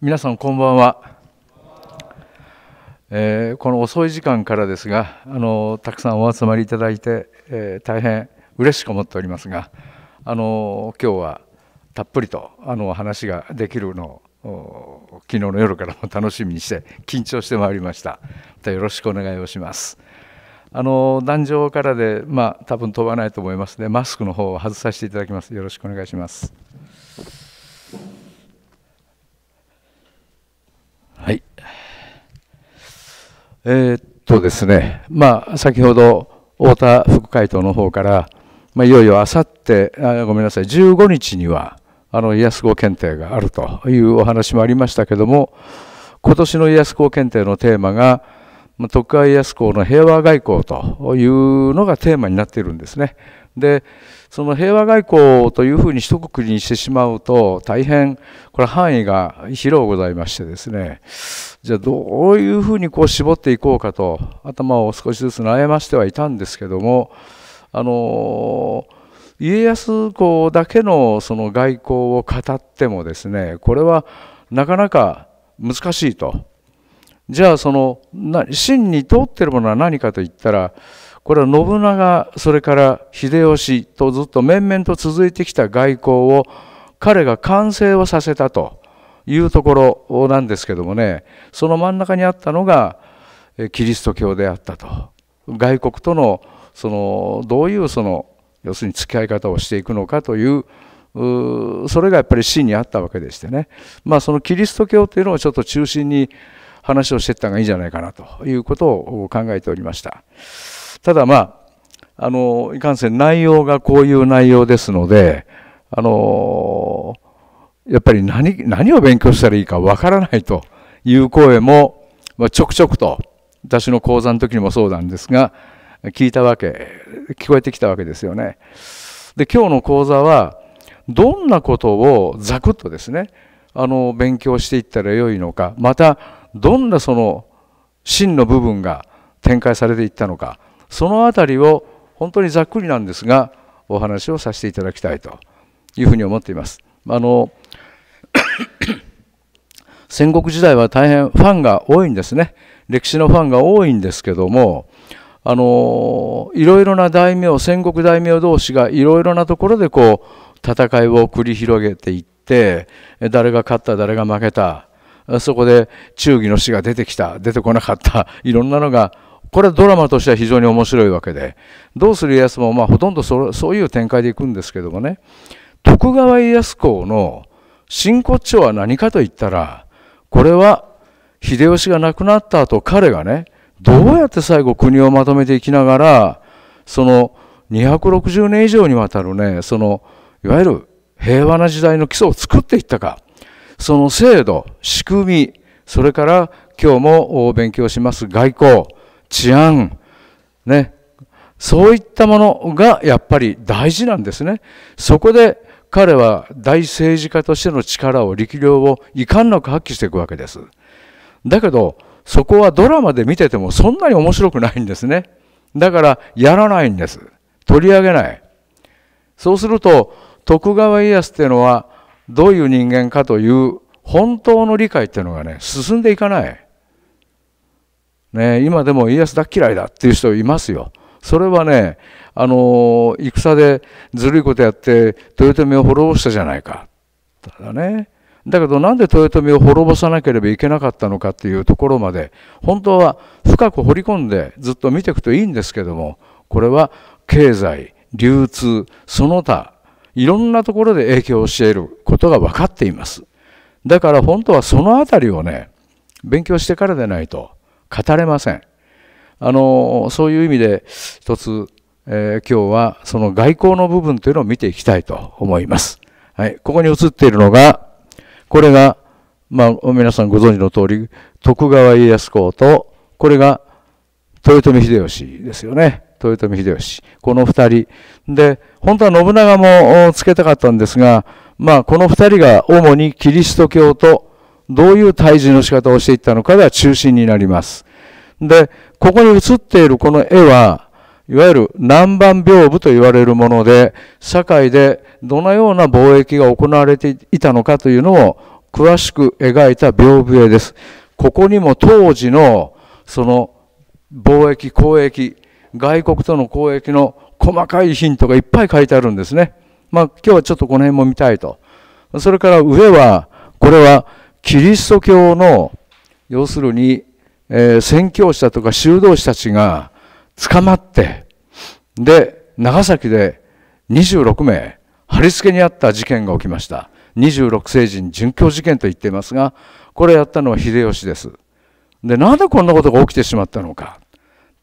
皆さんこんばんは、えー、この遅い時間からですがあのたくさんお集まりいただいて、えー、大変嬉しく思っておりますがあの今日はたっぷりとあの話ができるのを昨日の夜からも楽しみにして緊張してまいりました。またよろしくお願いをします。あの壇上からで、まあ、多分飛ばないと思いますの、ね、でマスクの方を外させていただきます。よろしくお願いします。えー、っとですね、まあ、先ほど太田副会頭の方から、まあ、いよいよあさってごめんなさい15日にはあの安子検定があるというお話もありましたけども今年の安子検定のテーマが徳川家康公の平和外交というのがテーマになっているんですね。でその平和外交というふうに一括りにしてしまうと大変これ範囲が広うございましてですねじゃあどういうふうにこう絞っていこうかと頭を少しずつ悩ましてはいたんですけどもあの家康公だけのその外交を語ってもですねこれはなかなか難しいとじゃあその真に通ってるものは何かといったらこれは信長それから秀吉とずっと面々と続いてきた外交を彼が完成をさせたというところなんですけどもねその真ん中にあったのがキリスト教であったと外国とのそのどういうその要するに付き合い方をしていくのかというそれがやっぱり真にあったわけでしてねまあそのキリスト教というのをちょっと中心に話をしていった方がいいんじゃないかなということを考えておりました。ただまあ、あの、いかんせん内容がこういう内容ですので、あの、やっぱり何、何を勉強したらいいかわからないという声も、まあ、ちょくちょくと、私の講座の時にもそうなんですが、聞いたわけ、聞こえてきたわけですよね。で、今日の講座は、どんなことをざくっとですね、あの、勉強していったらよいのか、また、どんなその、真の部分が展開されていったのか、その辺りを本当にざっくりなんですがお話をさせていただきたいというふうに思っています。あの 戦国時代は大変ファンが多いんですね歴史のファンが多いんですけどもあのいろいろな大名戦国大名同士がいろいろなところでこう戦いを繰り広げていって誰が勝った誰が負けたそこで忠義の死が出てきた出てこなかったいろんなのがこれはドラマとしては非常に面白いわけで「どうする家康も」まあほとんどそういう展開でいくんですけどもね徳川家康公の真骨頂は何かといったらこれは秀吉が亡くなった後彼がねどうやって最後国をまとめていきながらその260年以上にわたるねそのいわゆる平和な時代の基礎を作っていったかその制度仕組みそれから今日も勉強します外交治安、ね、そういったものがやっぱり大事なんですね。そこで彼は大政治家としての力を力量を遺憾なく発揮していくわけです。だけどそこはドラマで見ててもそんなに面白くないんですね。だからやらないんです。取り上げない。そうすると徳川家康っていうのはどういう人間かという本当の理解っていうのがね進んでいかない。ね、今でも家康大嫌いだっていう人いますよ。それはね、あの戦でずるいことやって豊臣を滅ぼしたじゃないか。だね。だけどなんで豊臣を滅ぼさなければいけなかったのかっていうところまで本当は深く掘り込んでずっと見ていくといいんですけどもこれは経済流通その他いろんなところで影響をしていることが分かっていますだから本当はその辺りをね勉強してからでないと語れません。あのそういう意味で一つ、えー、今日はその外交の部分というのを見ていきたいと思います。はい、ここに映っているのがこれが、まあ、皆さんご存知の通り徳川家康公とこれが豊臣秀吉ですよね。豊臣秀吉。この二人。で、本当は信長もつけたかったんですが、まあ、この二人が主にキリスト教とどういう退治の仕方をしていったのかが中心になります。で、ここに写っているこの絵は、いわゆる南蛮屏風と言われるもので、社会でどのような貿易が行われていたのかというのを詳しく描いた屏風絵です。ここにも当時のその貿易、交易、外国との交易の細かいヒントがいっぱい書いてあるんですね。まあ今日はちょっとこの辺も見たいと。それから上は、これはキリスト教の要するに、えー、宣教師だとか修道士たちが捕まって、で、長崎で26名、貼り付けにあった事件が起きました。26世人殉教事件と言っていますが、これやったのは秀吉です。で、なんでこんなことが起きてしまったのか、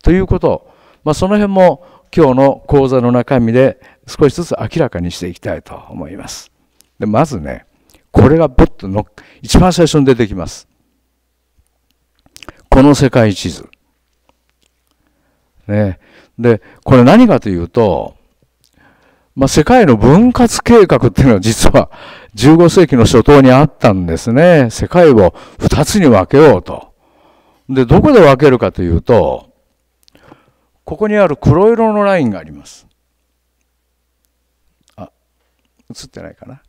ということ、まあ、その辺も今日の講座の中身で少しずつ明らかにしていきたいと思います。で、まずね、これがぼっとの一番最初に出てきます。この世界地図。ね。で、これ何かというと、まあ、世界の分割計画っていうのは実は15世紀の初頭にあったんですね。世界を2つに分けようと。で、どこで分けるかというと、ここにある黒色のラインがあります。あ、映ってないかな。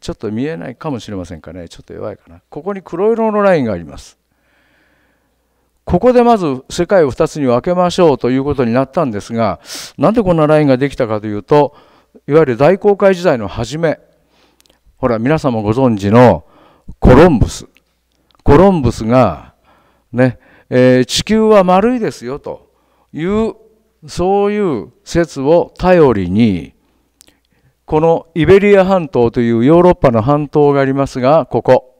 ちょっと見えないかもしれませんかねちょっと弱いかなここに黒色のラインがありますここでまず世界を2つに分けましょうということになったんですがなんでこんなラインができたかというといわゆる大航海時代の初めほら皆さんもご存知のコロンブスコロンブスがね、えー、地球は丸いですよというそういう説を頼りにこのイベリア半島というヨーロッパの半島がありますが、ここ。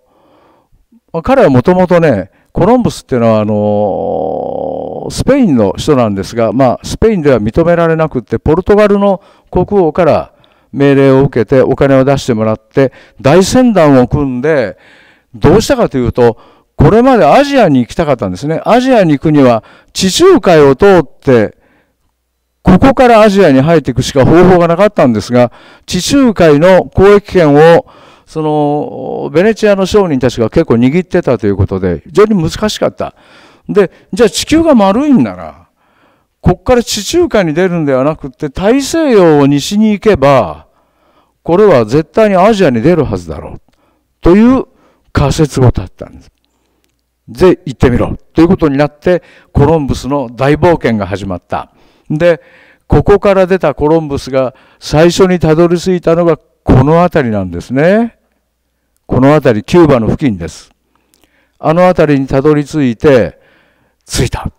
彼はもともとね、コロンブスっていうのはあのスペインの人なんですが、まあ、スペインでは認められなくってポルトガルの国王から命令を受けてお金を出してもらって大船団を組んでどうしたかというとこれまでアジアに行きたかったんですねアジアに行くには地中海を通ってここからアジアに入っていくしか方法がなかったんですが、地中海の交易権を、その、ベネチアの商人たちが結構握ってたということで、非常に難しかった。で、じゃあ地球が丸いんなら、こっから地中海に出るんではなくて、大西洋を西に行けば、これは絶対にアジアに出るはずだろう。という仮説を立ったんです。で、行ってみろ。ということになって、コロンブスの大冒険が始まった。でここから出たコロンブスが最初にたどり着いたのがこの辺りなんですね。この辺り、キューバの付近です。あの辺りにたどり着いて、着いた。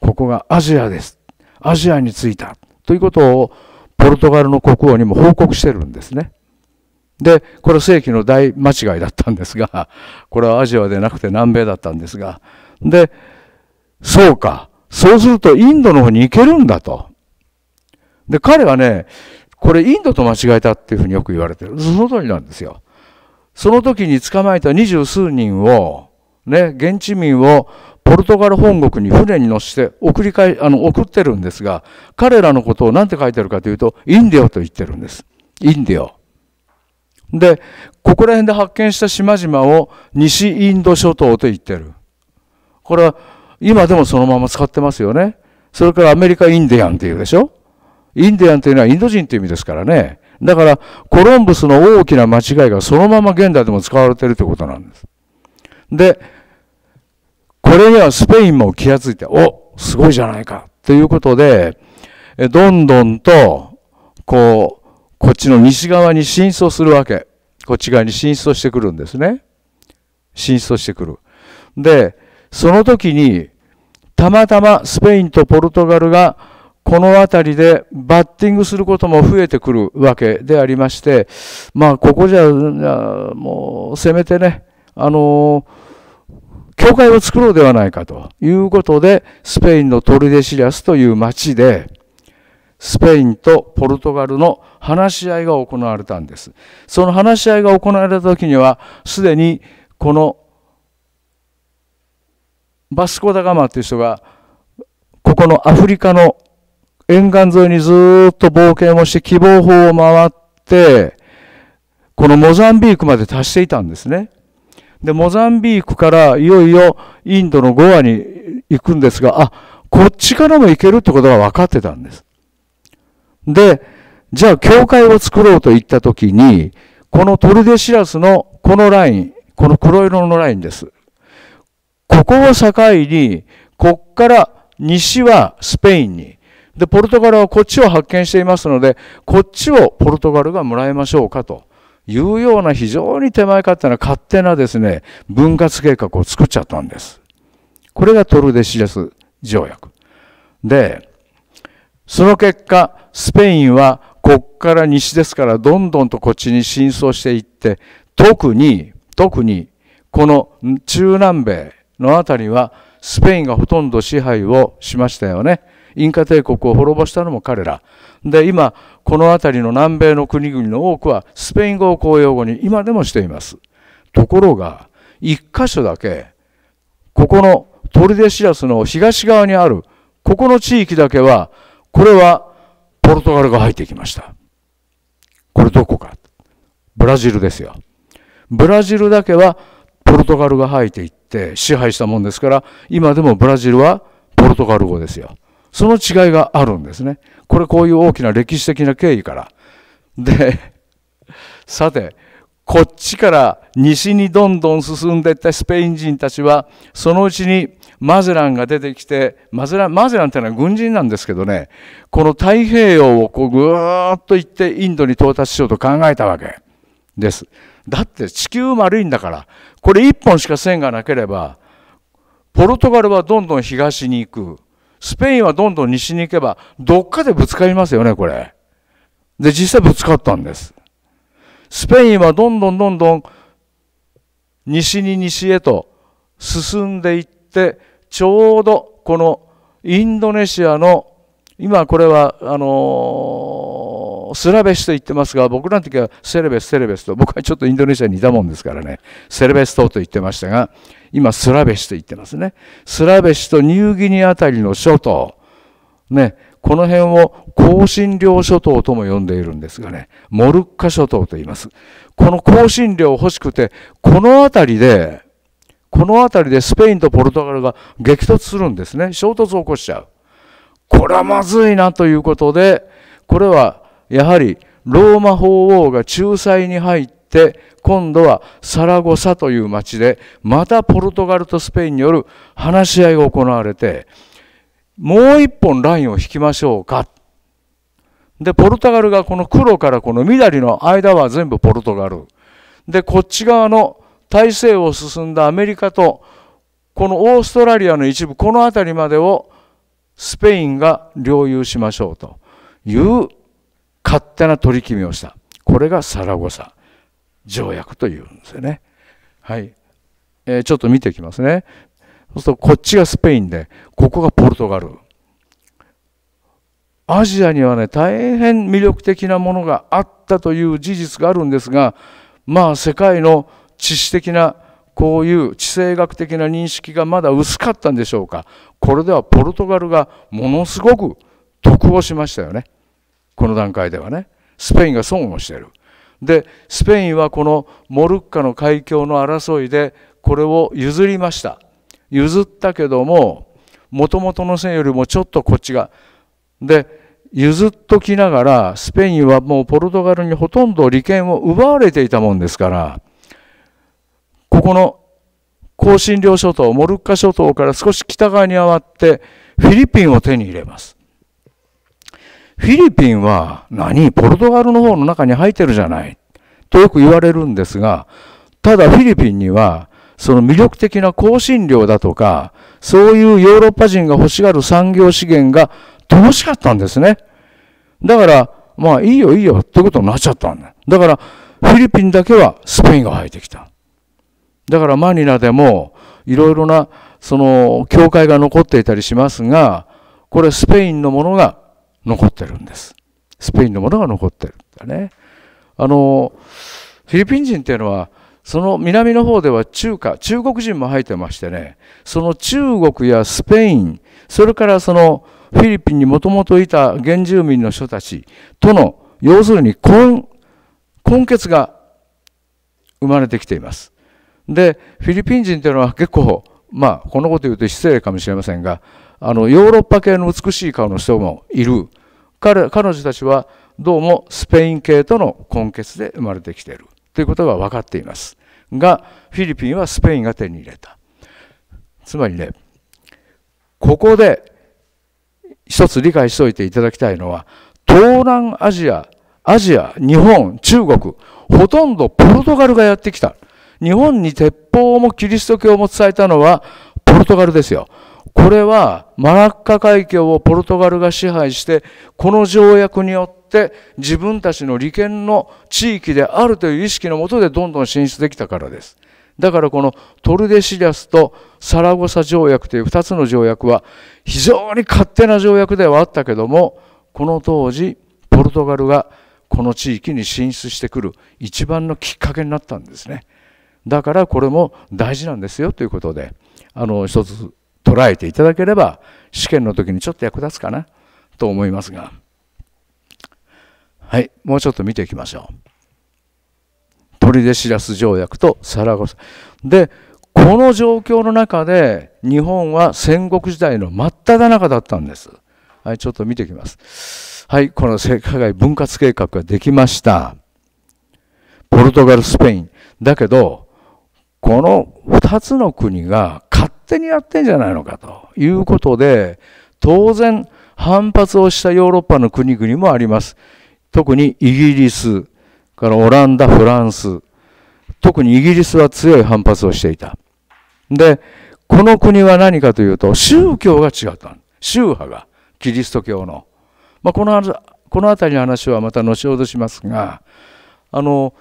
ここがアジアです。アジアに着いた。ということをポルトガルの国王にも報告してるんですね。で、これ世紀の大間違いだったんですが、これはアジアでなくて南米だったんですが、で、そうか。そうするとインドの方に行けるんだと。で、彼はね、これインドと間違えたっていうふうによく言われてる。その通りなんですよ。その時に捕まえた二十数人を、ね、現地民をポルトガル本国に船に乗せて送り返、あの、送ってるんですが、彼らのことを何て書いてるかというと、インディオと言ってるんです。インディオ。で、ここら辺で発見した島々を西インド諸島と言ってる。これは、今でもそのまま使ってますよね。それからアメリカインディアンっていうでしょインディアンというのはインド人っていう意味ですからね。だから、コロンブスの大きな間違いがそのまま現代でも使われてるってことなんです。で、これにはスペインも気がついて、おすごいじゃないかということで、どんどんと、こう、こっちの西側に進出するわけ。こっち側に進出してくるんですね。進出してくる。で、その時に、たまたまスペインとポルトガルがこの辺りでバッティングすることも増えてくるわけでありまして、まあ、ここじゃ、もう、せめてね、あの教会を作ろうではないかということで、スペインのトリデシリアスという町で、スペインとポルトガルの話し合いが行われたんです。その話し合いが行われた時には、すでにこのバスコ・ダ・ガマっていう人がここのアフリカの沿岸沿いにずっと冒険をして希望法を回ってこのモザンビークまで達していたんですね。でモザンビークからいよいよインドのゴアに行くんですがあこっちからも行けるってことが分かってたんです。でじゃあ教会を作ろうと言った時にこのトルデシラスのこのラインこの黒色のラインです。ここを境に、こっから西はスペインに、で、ポルトガルはこっちを発見していますので、こっちをポルトガルがもらいましょうかというような非常に手前勝手な勝手なですね、分割計画を作っちゃったんです。これがトルデシレス条約。で、その結果、スペインはこっから西ですからどんどんとこっちに進走していって、特に、特に、この中南米、の辺りはスペインがほとんど支配をしましたよね。インカ帝国を滅ぼしたのも彼ら。で、今、この辺りの南米の国々の多くはスペイン語を公用語に今でもしています。ところが、一箇所だけ、ここのトルデシラスの東側にある、ここの地域だけは、これはポルトガルが入ってきました。これどこか。ブラジルですよ。ブラジルだけはポルトガルが入っていって支配したもんですから今でもブラジルはポルトガル語ですよその違いがあるんですねこれこういう大きな歴史的な経緯からで さてこっちから西にどんどん進んでいったスペイン人たちはそのうちにマゼランが出てきてマゼランマゼランってのは軍人なんですけどねこの太平洋をこうぐーっと行ってインドに到達しようと考えたわけですだって地球丸いんだからこれ1本しか線がなければポルトガルはどんどん東に行くスペインはどんどん西に行けばどっかでぶつかりますよねこれ。で実際ぶつかったんです。スペインはどんどんどんどん西に西へと進んでいってちょうどこのインドネシアの今これはあのースラベシと言ってますが、僕らの時はセレベス、セレベスと、僕はちょっとインドネシアにいたもんですからね、セレベス島と言ってましたが、今スラベシと言ってますね。スラベシとニューギニアあたりの諸島、ね、この辺を香辛料諸島とも呼んでいるんですがね、モルッカ諸島と言います。この香辛料欲しくて、この辺りで、この辺りでスペインとポルトガルが激突するんですね。衝突を起こしちゃう。これはまずいなということで、これはやはりローマ法王が仲裁に入って今度はサラゴサという町でまたポルトガルとスペインによる話し合いが行われてもう一本ラインを引きましょうかでポルトガルがこの黒からこの緑の間は全部ポルトガルでこっち側の大西を進んだアメリカとこのオーストラリアの一部この辺りまでをスペインが領有しましょうという勝手な取り決めをした。これがサラゴサ条約というんですよね。はい。えー、ちょっと見ていきますね。そうするとこっちがスペインで、ここがポルトガル。アジアにはね、大変魅力的なものがあったという事実があるんですが、まあ世界の知識的なこういう地政学的な認識がまだ薄かったんでしょうか。これではポルトガルがものすごく得をしましたよね。この段階ではねスペインが損をしているでスペインはこのモルッカの海峡の争いでこれを譲りました譲ったけどももともとの線よりもちょっとこっちがで譲っときながらスペインはもうポルトガルにほとんど利権を奪われていたもんですからここの香辛料諸島モルッカ諸島から少し北側に上がってフィリピンを手に入れますフィリピンは何ポルトガルの方の中に入ってるじゃないとよく言われるんですが、ただフィリピンにはその魅力的な香辛料だとか、そういうヨーロッパ人が欲しがる産業資源が乏しかったんですね。だから、まあいいよいいよってことになっちゃったんだ。だから、フィリピンだけはスペインが入ってきた。だからマニラでもいろいろなその教会が残っていたりしますが、これスペインのものが残ってるんです。スペインのものが残ってるんだね。あのフィリピン人っていうのはその南の方では中華中国人も入ってましてねその中国やスペインそれからそのフィリピンにもともといた原住民の人たちとの要するに根根血が生まれてきています。でフィリピン人というのは結構まあこのこと言うと失礼かもしれませんがあのヨーロッパ系の美しい顔の人もいる彼彼女たちはどうもスペイン系との根血で生まれてきているということが分かっていますがフィリピンはスペインが手に入れたつまりねここで一つ理解しておいていただきたいのは東南アジアアジア日本中国ほとんどポルトガルがやってきた日本に鉄砲もキリスト教も伝えたのはポルトガルですよこれはマラッカ海峡をポルトガルが支配してこの条約によって自分たちの利権の地域であるという意識のもとでどんどん進出できたからです。だからこのトルデシリアスとサラゴサ条約という2つの条約は非常に勝手な条約ではあったけどもこの当時ポルトガルがこの地域に進出してくる一番のきっかけになったんですねだからこれも大事なんですよということであの一つ捉えていただければ、試験の時にちょっと役立つかなと思いますが。はい、もうちょっと見ていきましょう。トリデシラス条約とサラゴサ。で、この状況の中で日本は戦国時代の真っ只中だったんです。はい、ちょっと見ていきます。はい、この世界分割計画ができました。ポルトガル、スペイン。だけど、この2つの国が勝手にやってんじゃないのかということで当然反発をしたヨーロッパの国々もあります。特にイギリスからオランダフランス特にイギリスは強い反発をしていた。でこの国は何かというと宗教が違った宗派がキリスト教の、まあ、このこの辺りの話はまた後ほどしますがあの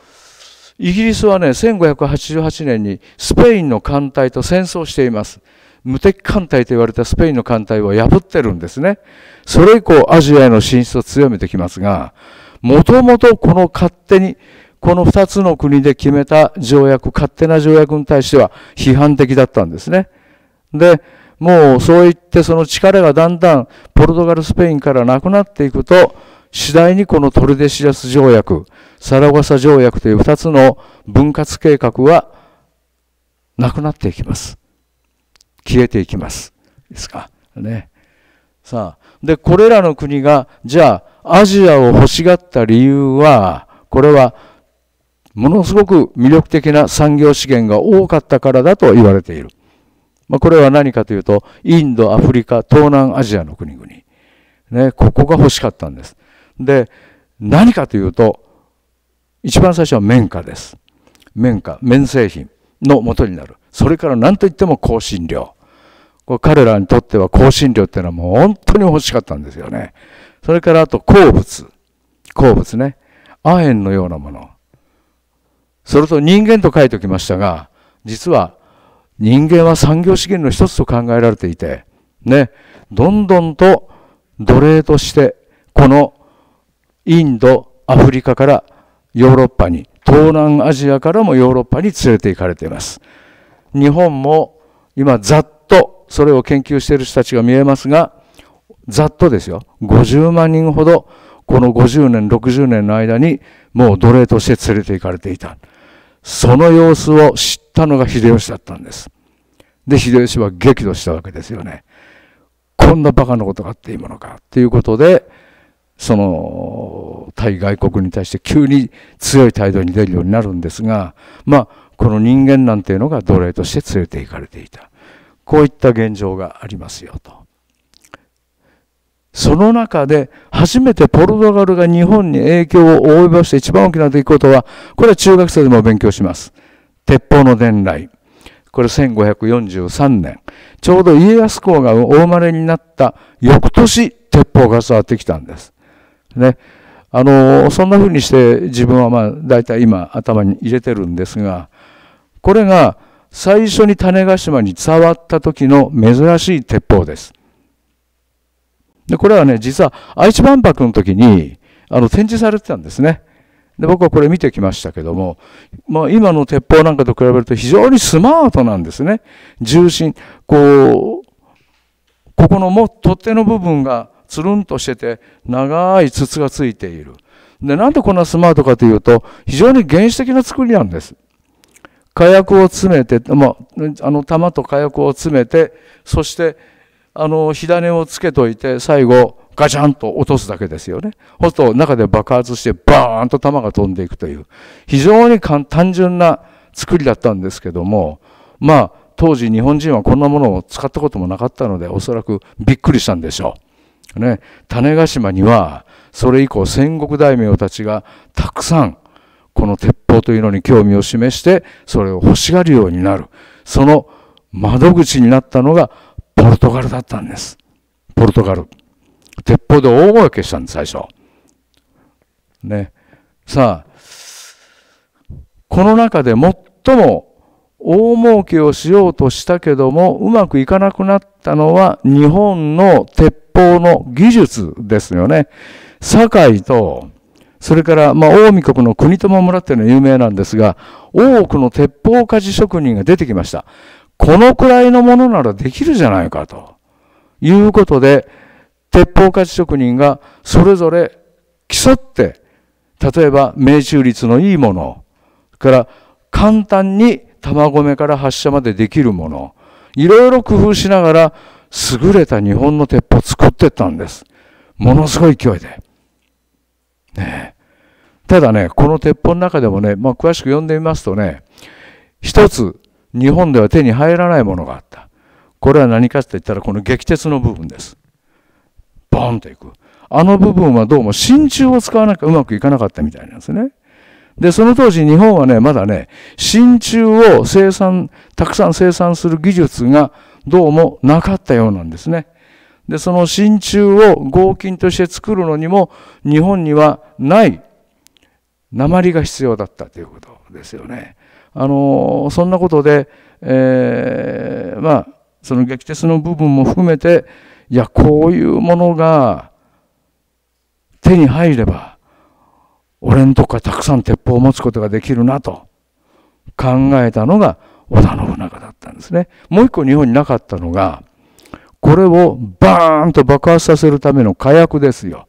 イギリスはね、1588年にスペインの艦隊と戦争しています。無敵艦隊と言われたスペインの艦隊を破ってるんですね。それ以降、アジアへの進出を強めてきますが、もともとこの勝手に、この2つの国で決めた条約、勝手な条約に対しては批判的だったんですね。で、もうそう言ってその力がだんだんポルトガル、スペインからなくなっていくと、次第にこのトルデシアス条約、サラゴサ条約という2つの分割計画はなくなっていきます。消えていきます。ですか。ね。さあ。で、これらの国が、じゃあ、アジアを欲しがった理由は、これは、ものすごく魅力的な産業資源が多かったからだと言われている。まあ、これは何かというと、インド、アフリカ、東南アジアの国々。ね、ここが欲しかったんです。で、何かというと、一番最初は綿花です。綿花、綿製品の元になる。それから何といっても香辛料。これ彼らにとっては香辛料っていうのはもう本当に欲しかったんですよね。それからあと鉱物。鉱物ね。亜鉛のようなもの。それと人間と書いておきましたが、実は人間は産業資源の一つと考えられていて、ね、どんどんと奴隷として、このインドアフリカからヨーロッパに東南アジアからもヨーロッパに連れて行かれています日本も今ざっとそれを研究している人たちが見えますがざっとですよ50万人ほどこの50年60年の間にもう奴隷として連れて行かれていたその様子を知ったのが秀吉だったんですで秀吉は激怒したわけですよねこんなバカなことがあっていいものかということでその対外国に対して急に強い態度に出るようになるんですが、まあ、この人間なんていうのが奴隷として連れて行かれていたこういった現状がありますよと。その中で初めてポルトガルが日本に影響を及ぼして一番大きな出来事は、これは中学生でも勉強します。鉄砲の伝来。これ1543年。ちょうど家康公がお生まれになった翌年、鉄砲が伝わってきたんです。ね。あの、そんな風にして自分はまあ大体今頭に入れてるんですが、これが最初に種子島に伝わった時の珍しい鉄砲です。で、これはね、実は愛知万博の時にあの展示されてたんですね。で、僕はこれ見てきましたけども、まあ今の鉄砲なんかと比べると非常にスマートなんですね。重心、こう、ここのも取っ手の部分がつるんとしてて、長い筒がついている。で、なんでこんなスマートかというと、非常に原始的な作りなんです。火薬を詰めて、まあ、あの、弾と火薬を詰めて、そして、あの、火種をつけといて、最後、ガチャンと落とすだけですよね。ほっと中で爆発して、バーンと弾が飛んでいくという、非常に単純な作りだったんですけども、まあ、当時日本人はこんなものを使ったこともなかったので、おそらくびっくりしたんでしょう。ね、種子島にはそれ以降戦国大名たちがたくさんこの鉄砲というのに興味を示してそれを欲しがるようになるその窓口になったのがポルトガルだったんですポルトガル鉄砲で大声消したんです最初ねさあこの中で最も大儲けをしようとしたけどもうまくいかなくなったのは日本の鉄法の技術ですよね。堺と、それから、まあ、大見国の国友村っていうのは有名なんですが、多くの鉄砲鍛冶職人が出てきました。このくらいのものならできるじゃないかと。いうことで、鉄砲鍛冶職人がそれぞれ競って、例えば命中率のいいもの、から簡単に玉込めから発射までできるもの、いろいろ工夫しながら優れた日本の鉄砲を作ってったんです。ものすごい勢いで。ね、ただね、この鉄砲の中でもね、まあ、詳しく読んでみますとね、一つ、日本では手に入らないものがあった。これは何かって言ったら、この撃鉄の部分です。ボンといく。あの部分はどうも真鍮を使わなきゃうまくいかなかったみたいなんですね。で、その当時日本はね、まだね、真鍮を生産、たくさん生産する技術がどうもなかったようなんですね。で、その真鍮を合金として作るのにも日本にはない鉛が必要だったということですよね。あの、そんなことで、えー、まあ、その撃鉄の部分も含めて、いや、こういうものが手に入れば、俺んとこからたくさん鉄砲を持つことができるなと考えたのが、織田信長だったんですね。もう一個日本になかったのが、これをバーンと爆発させるための火薬ですよ。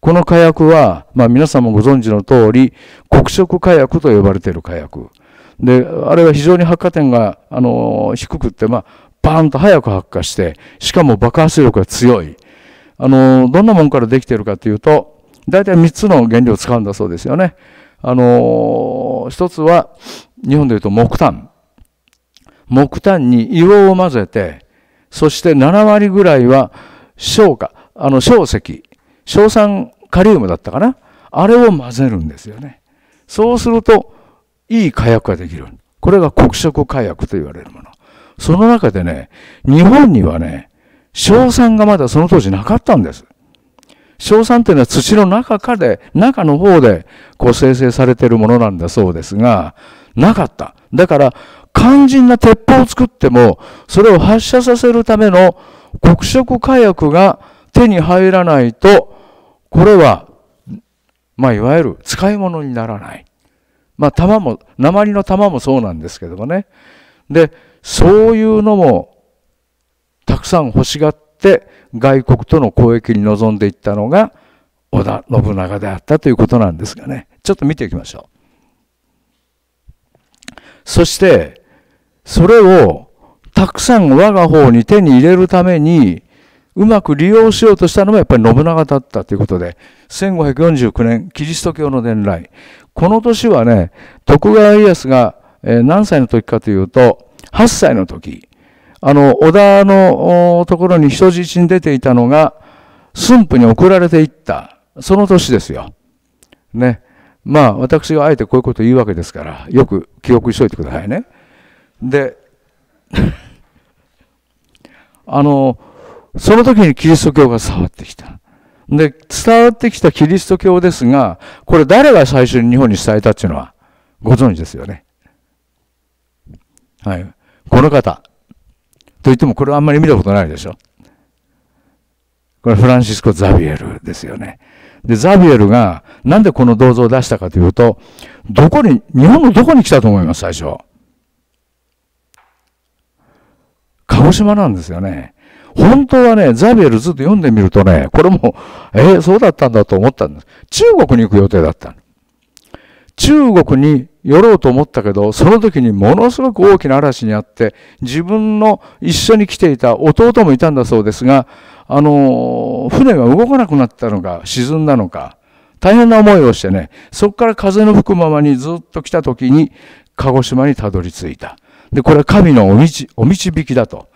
この火薬は、まあ皆さんもご存知の通り、黒色火薬と呼ばれている火薬。で、あれは非常に発火点が、あの、低くって、まあ、バーンと早く発火して、しかも爆発力が強い。あの、どんなものからできているかというと、大体3つの原料を使うんだそうですよね。あの、一つは、日本でいうと木炭。木炭に硫黄を混ぜて、そして7割ぐらいは消化、あの、硝石、硝酸カリウムだったかな。あれを混ぜるんですよね。そうすると、いい火薬ができる。これが黒色火薬と言われるもの。その中でね、日本にはね、硝酸がまだその当時なかったんです。硝酸っていうのは土の中かで、中の方でこう生成されているものなんだそうですが、なかった。だから、肝心な鉄砲を作っても、それを発射させるための黒色火薬が手に入らないと、これは、まあ、いわゆる使い物にならない。まあ、弾も、鉛の弾もそうなんですけどもね。で、そういうのも、たくさん欲しがって、外国との交易に臨んでいったのが、織田信長であったということなんですがね。ちょっと見ていきましょう。そして、それをたくさん我が方に手に入れるために、うまく利用しようとしたのがやっぱり信長だったということで、1549年、キリスト教の伝来。この年はね、徳川家康が何歳の時かというと、8歳の時、あの、織田のところに人質に出ていたのが、駿府に送られていった、その年ですよ。ね。まあ、私があえてこういうことを言うわけですから、よく記憶しといてくださいね。であのその時にキリスト教が伝わってきた。で、伝わってきたキリスト教ですが、これ誰が最初に日本に伝えたっていうのはご存知ですよね。はい。この方。と言ってもこれはあんまり見たことないでしょ。これフランシスコ・ザビエルですよね。で、ザビエルがなんでこの銅像を出したかというと、どこに、日本のどこに来たと思います、最初。鹿児島なんですよね。本当はね、ザビエルずっと読んでみるとね、これも、えー、そうだったんだと思ったんです。中国に行く予定だった。中国に寄ろうと思ったけど、その時にものすごく大きな嵐にあって、自分の一緒に来ていた弟もいたんだそうですが、あの、船が動かなくなったのか、沈んだのか、大変な思いをしてね、そこから風の吹くままにずっと来た時に、鹿児島にたどり着いた。で、これは神のお導きだと。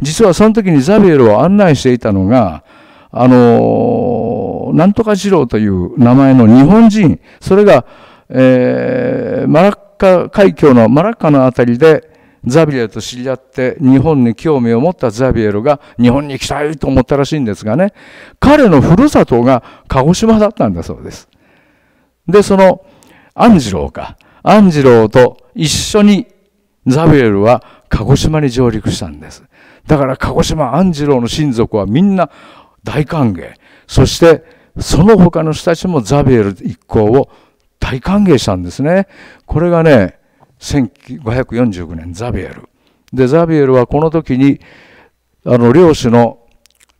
実はその時にザビエルを案内していたのが、あの、なんとか次郎という名前の日本人、それが、えー、マラッカ海峡のマラッカの辺りで、ザビエルと知り合って日本に興味を持ったザビエルが日本に行きたいと思ったらしいんですがね、彼のふるさとが鹿児島だったんだそうです。で、その、安次郎か、安次郎と一緒にザビエルは鹿児島に上陸したんです。だから鹿児島安次郎の親族はみんな大歓迎。そしてその他の人たちもザビエル一行を大歓迎したんですね。これがね、1549年ザビエル。で、ザビエルはこの時に、あの、領主の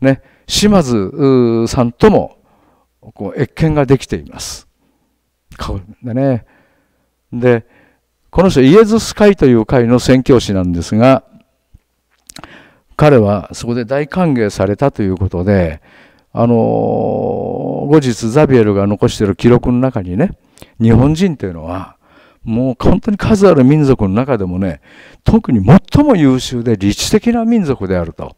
ね、島津さんとも、こう、越見ができています。でね。で、この人イエズス会という会の宣教師なんですが、彼はそこで大歓迎されたということで、あの、後日ザビエルが残している記録の中にね、日本人というのは、もう本当に数ある民族の中でもね、特に最も優秀で理知的な民族であると。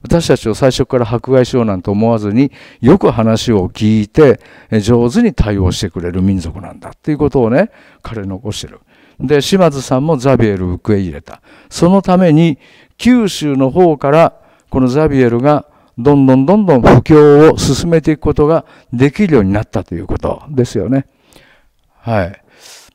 私たちを最初から迫害しようなんて思わずに、よく話を聞いて、上手に対応してくれる民族なんだっていうことをね、彼残してる。で、島津さんもザビエルを受け入れた。そのために、九州の方から、このザビエルがどんどんどんどん布教を進めていくことができるようになったということですよね。はい。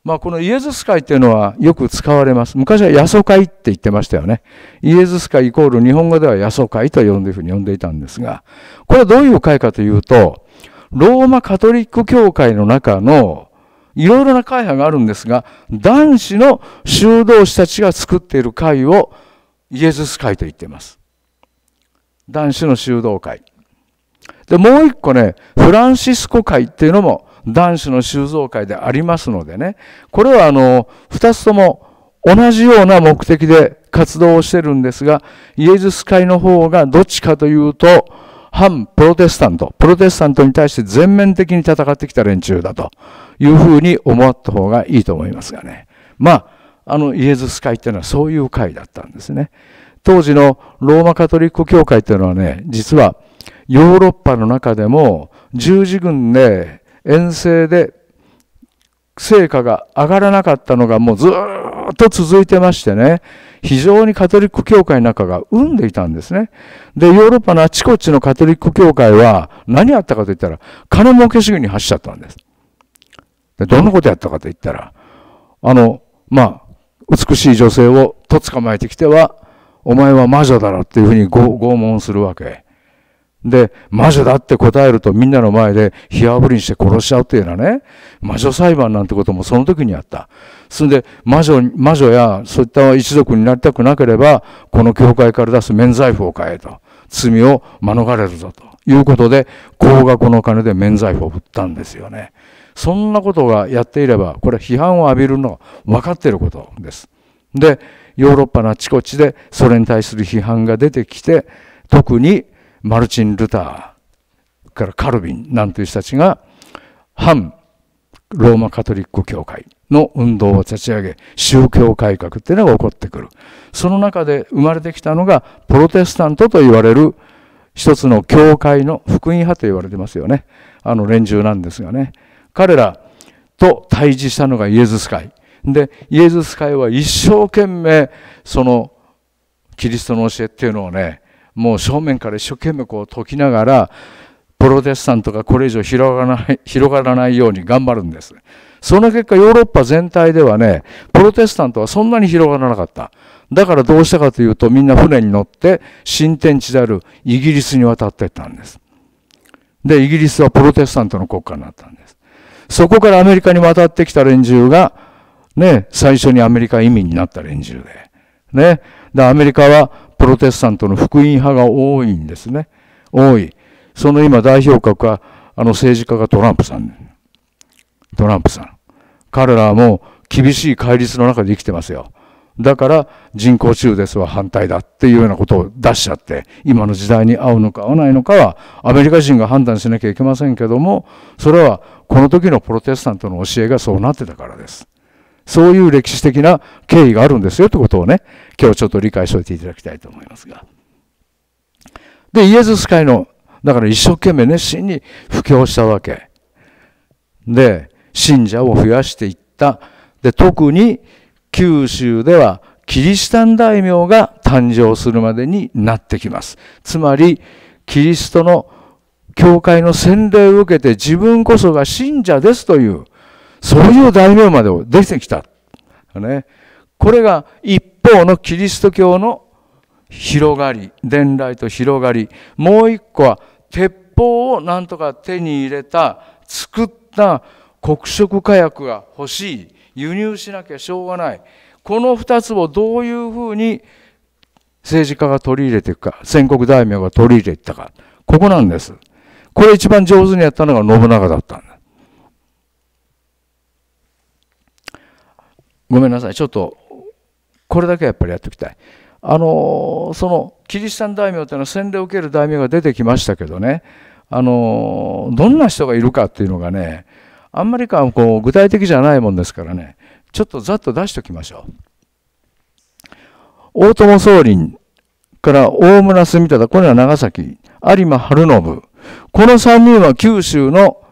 まあ、このイエズス会っていうのはよく使われます。昔は野草会って言ってましたよね。イエズス会イコール日本語では野草会と呼んでふうに呼んでいたんですが、これはどういう会かというと、ローマカトリック教会の中のいろいろな会派があるんですが男子の修道士たちが作っている会をイエズス会と言っています男子の修道会でもう一個ねフランシスコ会っていうのも男子の修道会でありますのでねこれはあの2つとも同じような目的で活動をしてるんですがイエズス会の方がどっちかというと反プロテスタントプロテスタントに対して全面的に戦ってきた連中だというふうに思った方がいいと思いますがね。まあ、あのイエズス会っていうのはそういう会だったんですね。当時のローマカトリック教会っていうのはね、実はヨーロッパの中でも十字軍で遠征で成果が上がらなかったのがもうずっと続いてましてね、非常にカトリック教会の中が生んでいたんですね。で、ヨーロッパのあちこちのカトリック教会は何やったかと言ったら金儲け主義に走っちゃったんです。でどんなことやったかと言ったら、あの、まあ、美しい女性をと捕まえてきては、お前は魔女だろっていうふうに拷問するわけ。で、魔女だって答えるとみんなの前で火あぶりにして殺しちゃうっていうようなね、魔女裁判なんてこともその時にあった。そんで、魔女、魔女やそういった一族になりたくなければ、この教会から出す免罪符を買えと。罪を免れるぞということで、高額の金で免罪符を振ったんですよね。そんなことがやっていればこれは批判を浴びるのは分かっていることです。でヨーロッパのあちこちでそれに対する批判が出てきて特にマルチン・ルターからカルビンなんていう人たちが反ローマカトリック教会の運動を立ち上げ宗教改革っていうのが起こってくるその中で生まれてきたのがプロテスタントと言われる一つの教会の福音派と言われてますよねあの連中なんですがね彼らと対峙したのがイエズス会。で、イエズス会は一生懸命、そのキリストの教えっていうのをね、もう正面から一生懸命こう解きながら、プロテスタントがこれ以上広がらない、広がらないように頑張るんです。その結果、ヨーロッパ全体ではね、プロテスタントはそんなに広がらなかった。だからどうしたかというと、みんな船に乗って、新天地であるイギリスに渡っていったんです。で、イギリスはプロテスタントの国家になったんです。そこからアメリカに渡ってきた連中が、ね、最初にアメリカ移民になった連中で。ね。で、アメリカはプロテスタントの福音派が多いんですね。多い。その今代表格は、あの政治家がトランプさん。トランプさん。彼らはもう厳しい戒律の中で生きてますよ。だから人工中絶は反対だっていうようなことを出しちゃって、今の時代に合うのか合わないのかはアメリカ人が判断しなきゃいけませんけども、それはこの時のプロテスタントの教えがそうなってたからです。そういう歴史的な経緯があるんですよってことをね、今日ちょっと理解しておいていただきたいと思いますが。で、イエズス会の、だから一生懸命熱心に布教したわけ。で、信者を増やしていった。で、特に九州ではキリシタン大名が誕生するまでになってきます。つまり、キリストの教会の洗礼を受けて自分こそが信者ですという、そういう大名まで出てきた。ね、これが一方のキリスト教の広がり、伝来と広がり、もう一個は鉄砲をなんとか手に入れた、作った黒色火薬が欲しい。輸入しなきゃしょうがないこの2つをどういうふうに政治家が取り入れていくか戦国大名が取り入れていったかここなんですこれ一番上手にやったのが信長だったんだごめんなさいちょっとこれだけはやっぱりやっておきたいあのそのキリシタン大名というのは洗礼を受ける大名が出てきましたけどねあのどんな人がいるかっていうのがねあんまりかこう具体的じゃないもんですからねちょっとざっと出しておきましょう。大友総林から大村住忠、これは長崎、有馬晴信。この3人は九州の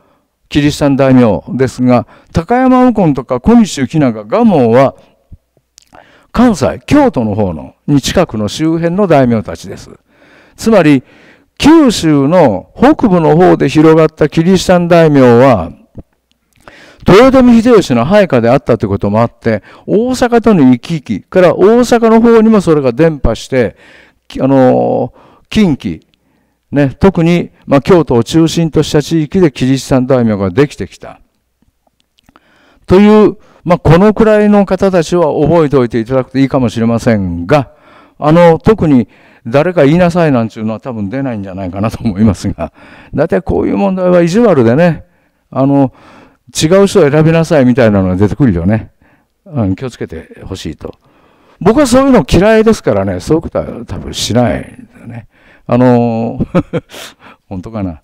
キリシタン大名ですが、高山右近とか小西行長、蒲門は関西、京都の方の、に近くの周辺の大名たちです。つまり、九州の北部の方で広がったキリシタン大名は、豊臣秀吉の配下であったということもあって、大阪との行き来から大阪の方にもそれが伝播して、あの、近畿、ね、特に、ま京都を中心とした地域でキリシタン大名ができてきた。という、まあ、このくらいの方たちは覚えておいていただくといいかもしれませんが、あの、特に誰か言いなさいなんていうのは多分出ないんじゃないかなと思いますが、大体こういう問題は意地悪でね、あの、違う人を選びなさいみたいなのが出てくるよね。うん、気をつけてほしいと。僕はそういうの嫌いですからね、そういうことは多分しないんだよね。あのー、本当かな。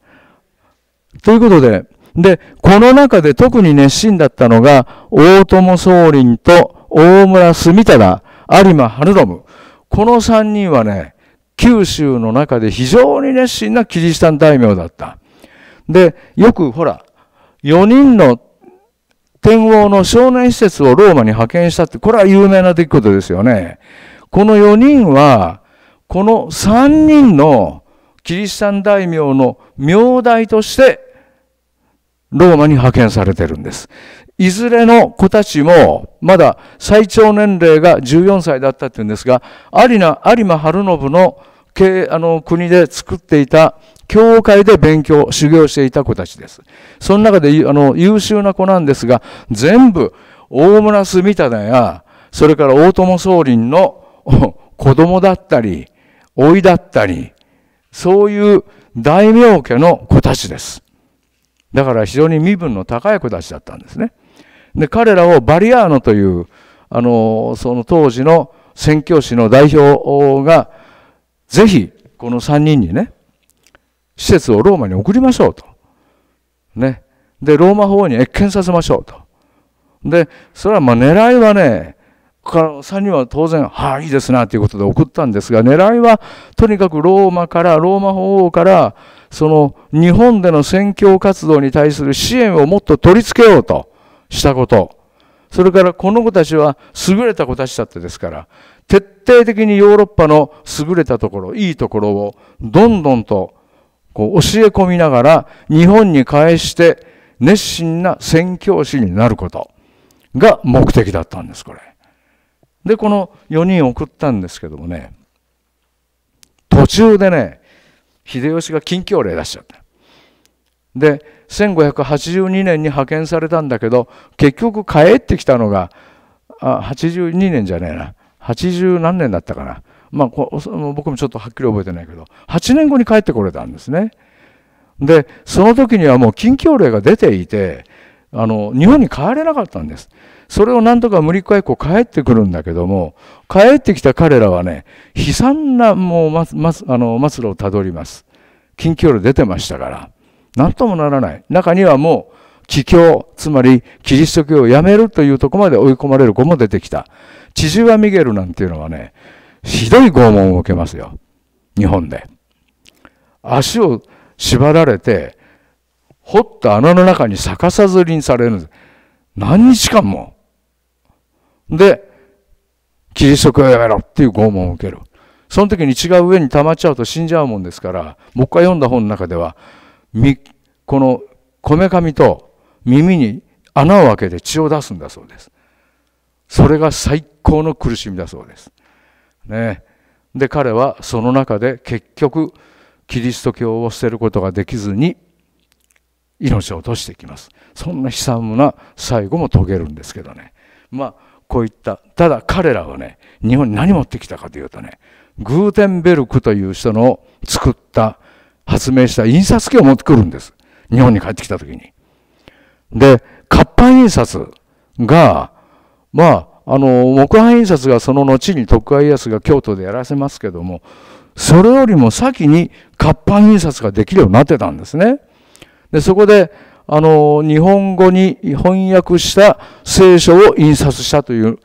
ということで、で、この中で特に熱心だったのが、大友宗林と大村住忠、有馬晴信。この三人はね、九州の中で非常に熱心なキリシタン大名だった。で、よくほら、4人の天皇の少年施設をローマに派遣したって、これは有名な出来事ですよね。この4人は、この3人のキリシタン大名の名代として、ローマに派遣されてるんです。いずれの子たちも、まだ最長年齢が14歳だったって言うんですが、リ馬、有馬春信のあの国で作っていた教会で勉強、修行していた子たちです。その中であの優秀な子なんですが、全部大村住忠や、それから大友宗林の 子供だったり、老いだったり、そういう大名家の子たちです。だから非常に身分の高い子たちだったんですね。で、彼らをバリアーノという、あの、その当時の宣教師の代表がぜひ、この3人にね、施設をローマに送りましょうと。ね。で、ローマ法に越見させましょうと。で、それはまあ狙いはね、3人は当然、はあ、いいですなということで送ったんですが、狙いはとにかくローマから、ローマ法王から、その日本での宣教活動に対する支援をもっと取り付けようとしたこと。それからこの子たちは優れた子たちだってですから、徹底的にヨーロッパの優れたところ、いいところをどんどんとこう教え込みながら日本に返して熱心な宣教師になることが目的だったんです、これ。で、この4人送ったんですけどもね、途中でね、秀吉が近況令出しちゃった。で、1582年に派遣されたんだけど、結局帰ってきたのが、あ、82年じゃねえな。80何年だったかな、まあ、僕もちょっとはっきり覚えてないけど8年後に帰ってこれたんですね。でその時にはもう禁教令が出ていてあの日本に帰れなかったんです。それをなんとか無理解雇帰ってくるんだけども帰ってきた彼らはね悲惨なもう末あの末路をたどります。近況令出てましたから、なんともならない。中にはもう、帰教、つまりキリスト教をやめるというとこまで追い込まれる子も出てきた。チジュア・ミゲルなんていうのはね、ひどい拷問を受けますよ。日本で。足を縛られて、掘った穴の中に逆さずりにされるんです。何日間も。で、キリスト教をやめろっていう拷問を受ける。その時に血が上に溜まっちゃうと死んじゃうもんですから、もう一回読んだ本の中では、このこめかみと耳に穴を開けて血を出すんだそうです。それが最高の苦しみだそうです。ね、で彼はその中で結局キリスト教を捨てることができずに命を落としていきますそんな悲惨な最後も遂げるんですけどねまあこういったただ彼らはね日本に何持ってきたかというとねグーテンベルクという人の作った発明した印刷機を持ってくるんです日本に帰ってきた時に。で活版印刷がまあ、あの、木版印刷がその後に徳川家康が京都でやらせますけども、それよりも先に活版印刷ができるようになってたんですね。で、そこで、あの、日本語に翻訳した聖書を印刷したという、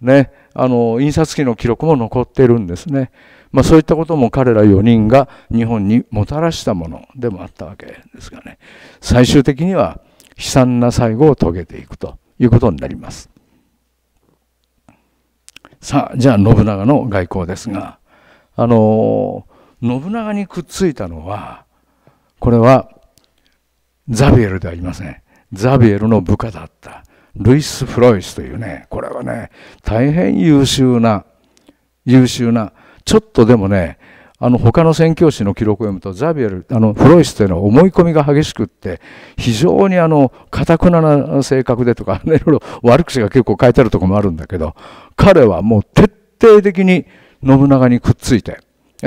ね、あの、印刷機の記録も残ってるんですね。まあ、そういったことも彼ら4人が日本にもたらしたものでもあったわけですがね、最終的には悲惨な最後を遂げていくということになります。さあじゃあ信長の外交ですがあの信長にくっついたのはこれはザビエルではありませんザビエルの部下だったルイス・フロイスというねこれはね大変優秀な優秀なちょっとでもねあの他の宣教師の記録を読むとザビエルあのフロイスというのは思い込みが激しくって非常にあの堅くなな性格でとか、いろいろ悪口が結構書いてあるとこもあるんだけど彼はもう徹底的に信長にくっついて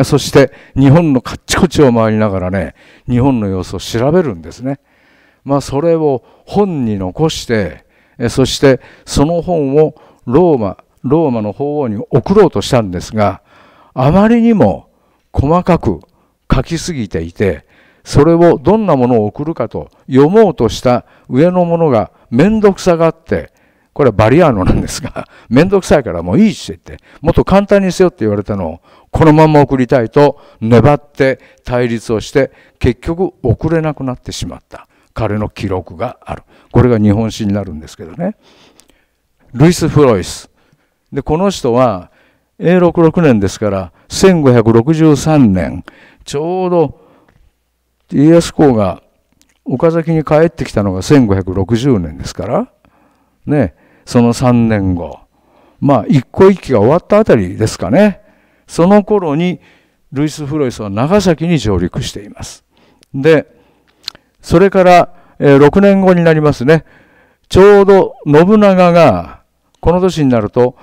そして日本のカッチコチを回りながらね日本の様子を調べるんですね。まあ、それを本に残してそしてその本をローマローマの法王に送ろうとしたんですがあまりにも細かく書きすぎていてそれをどんなものを送るかと読もうとした上のものが面倒くさがってこれはバリアーノなんですが 面倒くさいからもういいって言ってもっと簡単にせよって言われたのをこのまま送りたいと粘って対立をして結局送れなくなってしまった彼の記録があるこれが日本史になるんですけどねルイス・フロイスでこの人は永禄6年ですから1563年ちょうど家康公が岡崎に帰ってきたのが1560年ですからねその3年後まあ一個一揆が終わったあたりですかねその頃にルイス・フロイスは長崎に上陸しています。でそれから6年後になりますねちょうど信長がこの年になると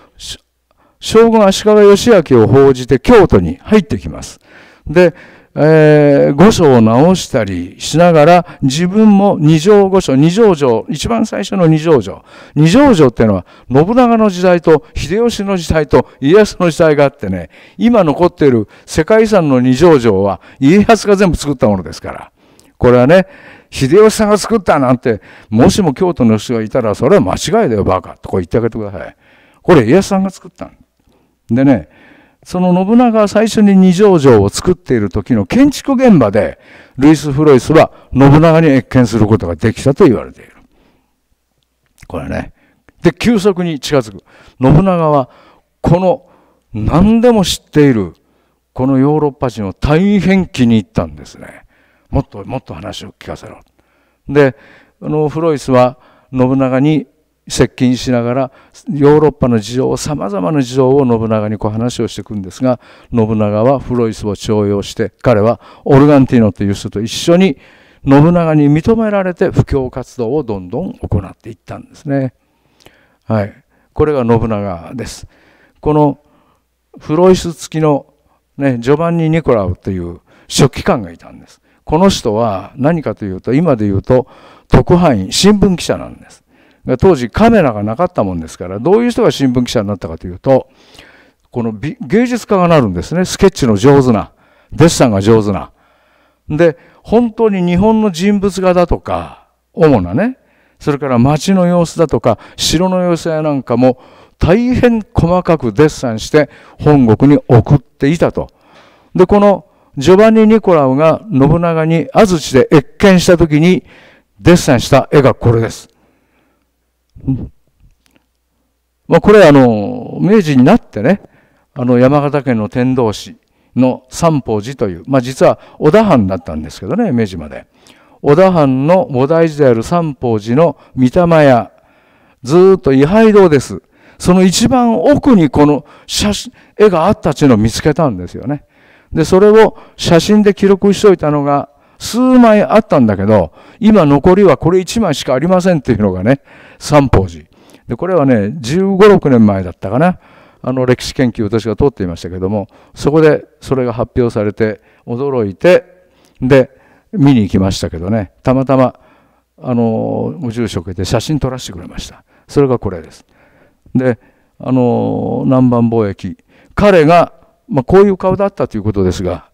将軍足利義明を報じて京都に入ってきます。で、えー、御所を直したりしながら、自分も二条御所、二条城、一番最初の二条城。二条城っていうのは、信長の時代と秀吉の時代と家康の時代があってね、今残っている世界遺産の二条城は家康が全部作ったものですから。これはね、秀吉さんが作ったなんて、もしも京都の人がいたら、それは間違いだよ、バカ。とこう言ってあげてください。これ家康さんが作ったんでね、その信長が最初に二条城を作っている時の建築現場で、ルイス・フロイスは信長に謁見することができたと言われている。これね。で、急速に近づく。信長は、この何でも知っている、このヨーロッパ人を大変気に入ったんですね。もっともっと話を聞かせろ。で、あの、フロイスは信長に接近しながらヨーロッパの事情さまざまな事情を信長にこう話をしていくんですが信長はフロイスを徴用して彼はオルガンティーノという人と一緒に信長に認められて布教活動をどんどん行っていったんですね。はい、これが信長です。このフロイス付きの、ね、ジョバンニ・ニコラウという書記官がいたんです。この人は何かというと今で言うと特派員新聞記者なんです。当時カメラがなかったもんですからどういう人が新聞記者になったかというとこの芸術家がなるんですねスケッチの上手なデッサンが上手な。で本当に日本の人物画だとか主なねそれから街の様子だとか城の様子やなんかも大変細かくデッサンして本国に送っていたと。でこのジョバニ・ニコラウが信長に安土で謁見した時にデッサンした絵がこれです。まあ、これあの、明治になってね、あの、山形県の天童市の三宝寺という、まあ、実は織田藩だったんですけどね、明治まで。織田藩の菩提寺である三宝寺の御霊屋、ずっと位牌堂です。その一番奥にこの写真、絵があったというのを見つけたんですよね。で、それを写真で記録しといたのが数枚あったんだけど、今残りはこれ1枚しかありませんっていうのがね、三宝寺。で、これはね、15、6年前だったかな。あの歴史研究私が通っていましたけども、そこでそれが発表されて驚いて、で、見に行きましたけどね、たまたま、あの、ご住職で写真撮らせてくれました。それがこれです。で、あの、南蛮貿易。彼が、まあ、こういう顔だったということですが、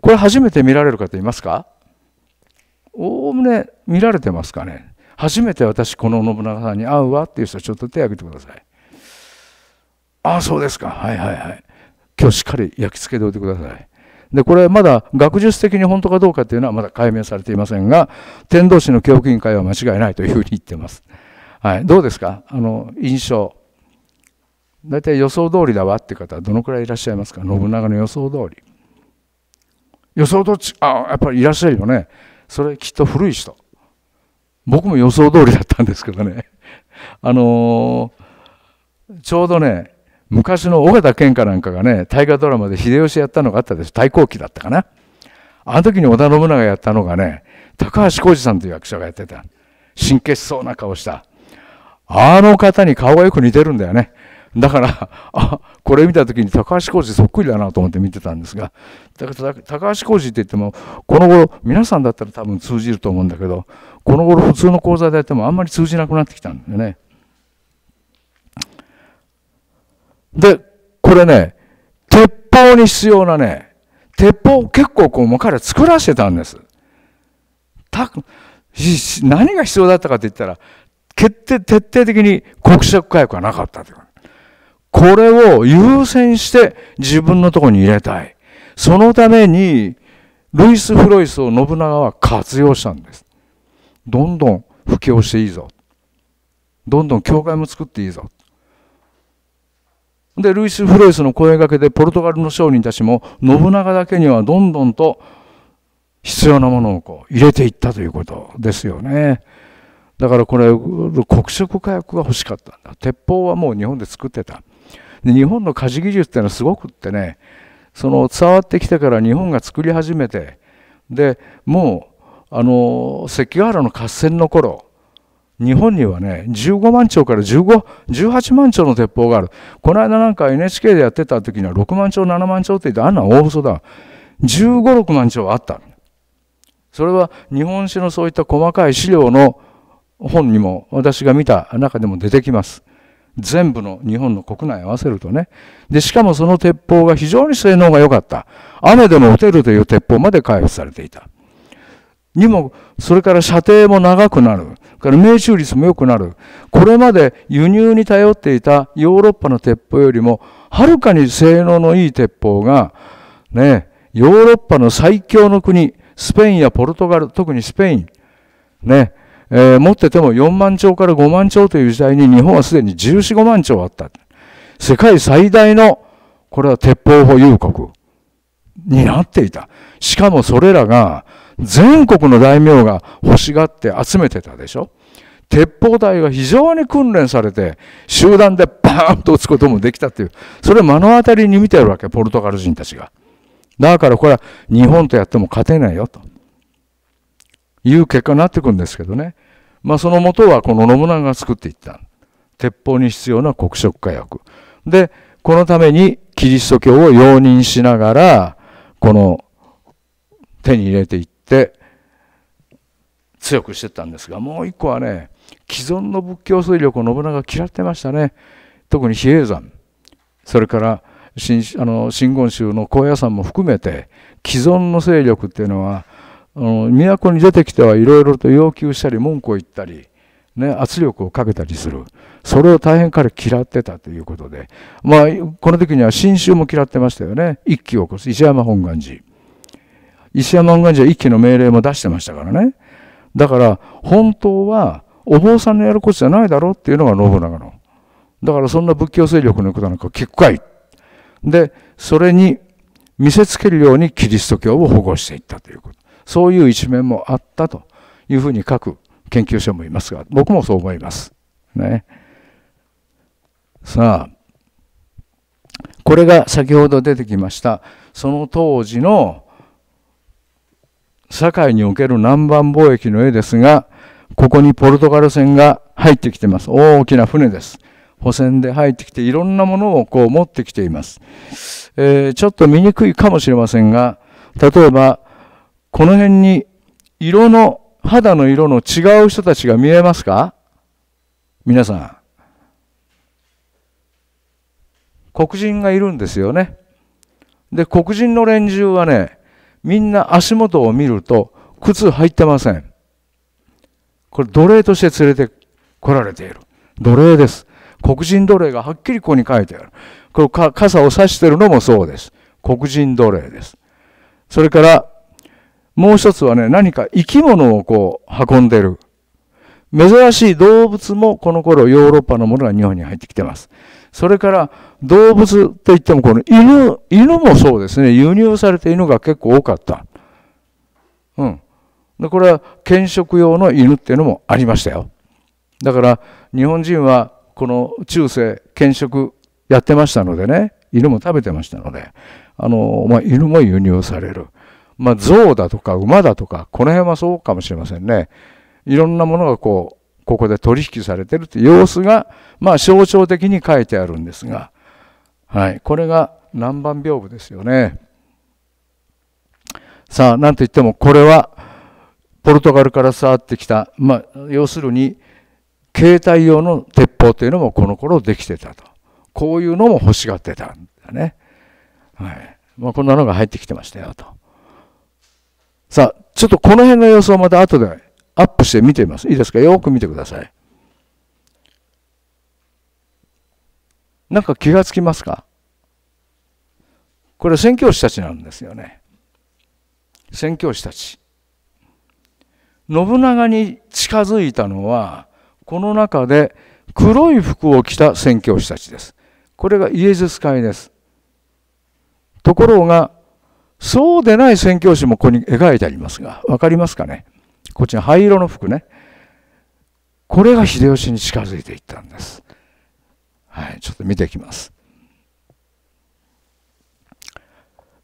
これ初めて見られる方いますかおおむね見られてますかね。初めて私この信長さんに会うわっていう人はちょっと手を挙げてくださいああそうですかはいはいはい今日しっかり焼き付けておいてくださいでこれまだ学術的に本当かどうかっていうのはまだ解明されていませんが天童市の教育委員会は間違いないというふうに言ってます、はい、どうですかあの印象大体予想通りだわって方はどのくらいいらっしゃいますか信長の予想通り予想どっちあやっぱりいらっしゃるよねそれきっと古い人僕も予想通りだったんですけどね、あのー、ちょうどね、昔の尾形健かなんかがね、大河ドラマで秀吉やったのがあったでしょ、太閤記だったかな。あの時に織田信長やったのがね、高橋浩二さんという役者がやってた。神経しそうな顔した。あの方に顔がよく似てるんだよね。だから、あこれ見た時に高橋浩二そっくりだなと思って見てたんですが、だから高橋浩二って言っても、この頃皆さんだったら多分通じると思うんだけど、この頃普通の講座でやってもあんまり通じなくなってきたんだよね。で、これね、鉄砲に必要なね、鉄砲結構こう、もう彼は作らせてたんです。た何が必要だったかって言ったら、決定、徹底的に国策改革はなかったという。これを優先して自分のところに入れたい。そのために、ルイス・フロイスを信長は活用したんです。どんどん布教していいぞどんどん教会も作っていいぞでルイス・フロイスの声がけでポルトガルの商人たちも信長だけにはどんどんと必要なものをこう入れていったということですよね。だからこれ黒色火薬が欲しかったんだ鉄砲はもう日本で作ってたで日本の火事技術っていうのはすごくってねその伝わってきてから日本が作り始めてでもうあの関ヶ原の合戦の頃日本にはね15万丁から1518万丁の鉄砲があるこの間なんか NHK でやってた時には6万丁7万丁って言ってあんな大嘘だ1 5 6万丁あったそれは日本史のそういった細かい資料の本にも私が見た中でも出てきます全部の日本の国内合わせるとねでしかもその鉄砲が非常に性能が良かった雨でも撃てるという鉄砲まで開発されていたにも、それから射程も長くなる。から命中率も良くなる。これまで輸入に頼っていたヨーロッパの鉄砲よりも、はるかに性能のいい鉄砲が、ね、ヨーロッパの最強の国、スペインやポルトガル、特にスペイン、ね、えー、持ってても4万丁から5万丁という時代に日本はすでに14、5万丁あった。世界最大の、これは鉄砲保有国になっていた。しかもそれらが、全国の大名が欲しがって集めてたでしょ鉄砲隊が非常に訓練されて集団でバーンと撃つこともできたというそれを目の当たりに見てるわけポルトガル人たちがだからこれは日本とやっても勝てないよという結果になってくるんですけどねまあその元はこの信長が作っていった鉄砲に必要な黒色火薬でこのためにキリスト教を容認しながらこの手に入れていったって強くしてたんですがもう一個はね既存の仏教勢力を信長嫌ってましたね特に比叡山それから新あの真言宗の高野山も含めて既存の勢力っていうのはあの都に出てきてはいろいろと要求したり文句を言ったり、ね、圧力をかけたりするそれを大変彼嫌ってたということで、まあ、この時には新宗も嫌ってましたよね一揆を起こす石山本願寺。石山恩返寺は一期の命令も出してましたからね。だから、本当は、お坊さんのやることじゃないだろうっていうのが信長の。だからそんな仏教勢力のことなんか聞くかい。で、それに見せつけるようにキリスト教を保護していったということ。そういう一面もあったというふうに書く研究者もいますが、僕もそう思います。ね。さあ、これが先ほど出てきました、その当時の会における南蛮貿易の絵ですが、ここにポルトガル船が入ってきてます。大きな船です。補船で入ってきて、いろんなものをこう持ってきています。えー、ちょっと見にくいかもしれませんが、例えば、この辺に色の、肌の色の違う人たちが見えますか皆さん。黒人がいるんですよね。で、黒人の連中はね、みんな足元を見ると、靴履いてません。これ奴隷として連れて来られている。奴隷です。黒人奴隷がはっきりここに書いてある。これか傘を差してるのもそうです。黒人奴隷です。それから、もう一つはね、何か生き物をこう運んでる。珍しい動物もこの頃ヨーロッパのものが日本に入ってきてます。それから動物といってもこの犬、犬もそうですね。輸入されて犬が結構多かった。うん。でこれは犬食用の犬っていうのもありましたよ。だから日本人はこの中世犬食やってましたのでね、犬も食べてましたので、あの、まあ、犬も輸入される。まあ、象だとか馬だとか、この辺はそうかもしれませんね。いろんなものがこう、ここで取引されてるという様子が、まあ、象徴的に書いてあるんですが、はい、これが南蛮屏風ですよね。さあ、なんといってもこれはポルトガルから伝わってきた、まあ、要するに携帯用の鉄砲というのもこの頃できてたと。こういうのも欲しがってたんだね。はいまあ、こんなのが入ってきてましたよと。さあ、ちょっとこの辺の様子をまた後でアップして見てみます。いいですかよく見てください。なんか気がつきますかこれ宣教師たちなんですよね。宣教師たち。信長に近づいたのは、この中で黒い服を着た宣教師たちです。これがイエズス会です。ところが、そうでない宣教師もここに描いてありますが、分かりますかねこっちの灰色の服ね。これが秀吉に近づいていったんです。はい、ちょっと見ていきます。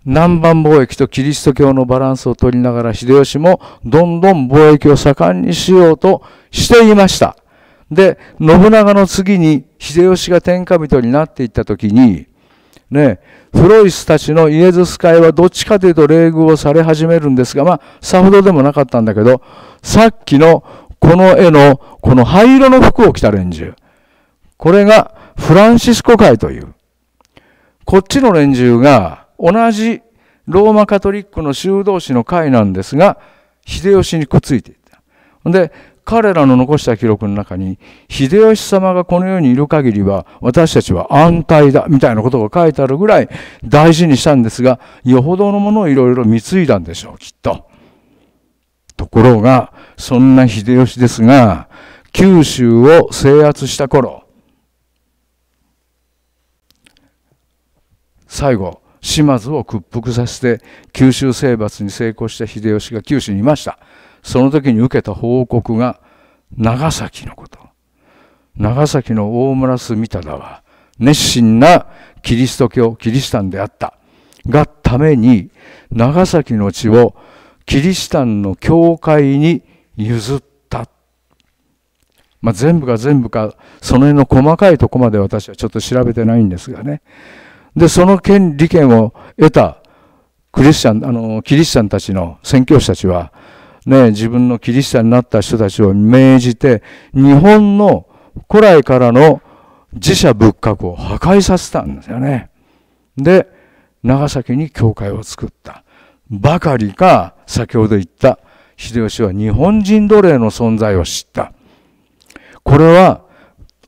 南蛮貿易とキリスト教のバランスを取りながら秀吉もどんどん貿易を盛んにしようとしていました。で、信長の次に秀吉が天下人になっていった時に、ね、フロイスたちのイエズス会はどっちかというと礼遇をされ始めるんですが、まあ、さほどでもなかったんだけど、さっきのこの絵のこの灰色の服を着た連中。これがフランシスコ会という。こっちの連中が同じローマカトリックの修道士の会なんですが、秀吉にくっついていった。で、彼らの残した記録の中に、秀吉様がこの世にいる限りは、私たちは安泰だ、みたいなことが書いてあるぐらい大事にしたんですが、よほどのものをいろいろ貢いだんでしょう、きっと。ところが、そんな秀吉ですが、九州を制圧した頃、最後、島津を屈服させて九州征伐に成功した秀吉が九州にいました。その時に受けた報告が長崎のこと。長崎の大村住忠は熱心なキリスト教、キリシタンであった。がために長崎の地をキリシタンの教会に譲った。まあ、全部が全部か、その辺の細かいとこまで私はちょっと調べてないんですがね。で、その権利権を得たクリスチャン、あの、キリシタンたちの宣教師たちは、ね、自分のキリシタンになった人たちを命じて、日本の古来からの自社仏閣を破壊させたんですよね。で、長崎に教会を作った。ばかりか、先ほど言った、秀吉は日本人奴隷の存在を知った。これは、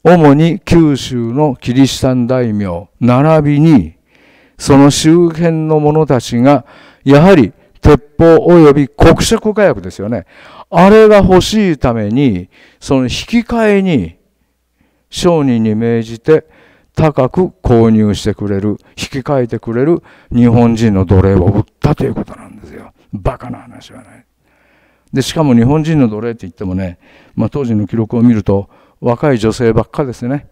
主に九州のキリシタン大名、並びに、その周辺の者たちが、やはり鉄砲及び黒色火薬ですよね。あれが欲しいために、その引き換えに商人に命じて高く購入してくれる、引き換えてくれる日本人の奴隷を売ったということなんですよ。バカな話はない。で、しかも日本人の奴隷って言ってもね、まあ、当時の記録を見ると若い女性ばっかですね。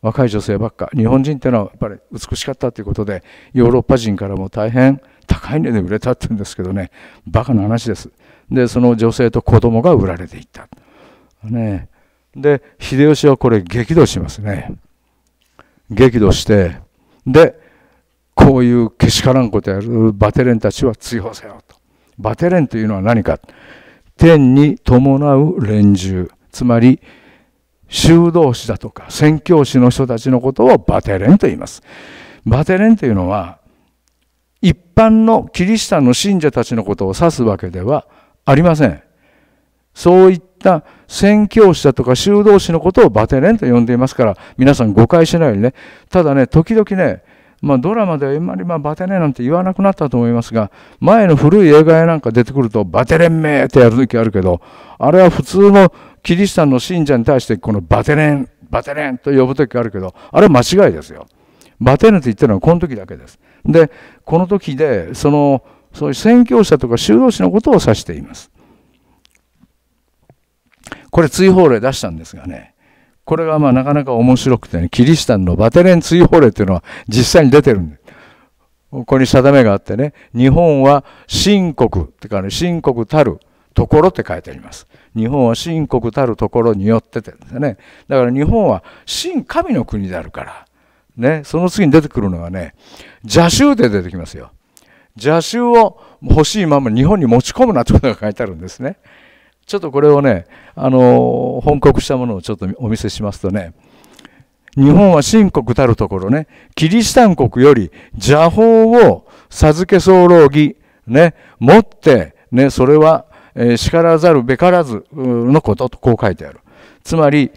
若い女性ばっか日本人っていうのはやっぱり美しかったということでヨーロッパ人からも大変高い値で売れたって言うんですけどねバカな話ですでその女性と子供が売られていったねで秀吉はこれ激怒しますね激怒してでこういうけしからんことやるバテレンたちは追放せよとバテレンというのは何か天に伴う連中つまり修道士だとか宣教師の人たちのことをバテレンと言いますバテレンというのは一般のキリシタンの信者たちのことを指すわけではありません。そういった宣教師だとか修道士のことをバテレンと呼んでいますから、皆さん誤解しないようにね。ただね、時々ね、まあ、ドラマではあんまりまバテレンなんて言わなくなったと思いますが、前の古い映画やなんか出てくると、バテレン名ってやる時あるけど、あれは普通のキリシタンの信者に対して、このバテレン、バテレンと呼ぶ時あるけど、あれは間違いですよ。バテレンって言ってるのはこの時だけです。でこの時でそのそういう宣教者とか修道士のことを指していますこれ追放令出したんですがねこれがまあなかなか面白くてねキリシタンのバテレン追放令っていうのは実際に出てるんですここに定めがあってね日本は新国ってかね新国たるところって書いてあります。日本は神国たるところによっててですね。だから日本は神神の国であるから、ね、その次に出てくるのがね、邪衆で出てきますよ。邪衆を欲しいまま日本に持ち込むなってことが書いてあるんですね。ちょっとこれをね、あの、本国したものをちょっとお見せしますとね、日本は神国たるところね、キリシタン国より邪法を授け候義、ね、持って、ね、それは、えー、叱らざるべからずのこととこう書いてある。つまり、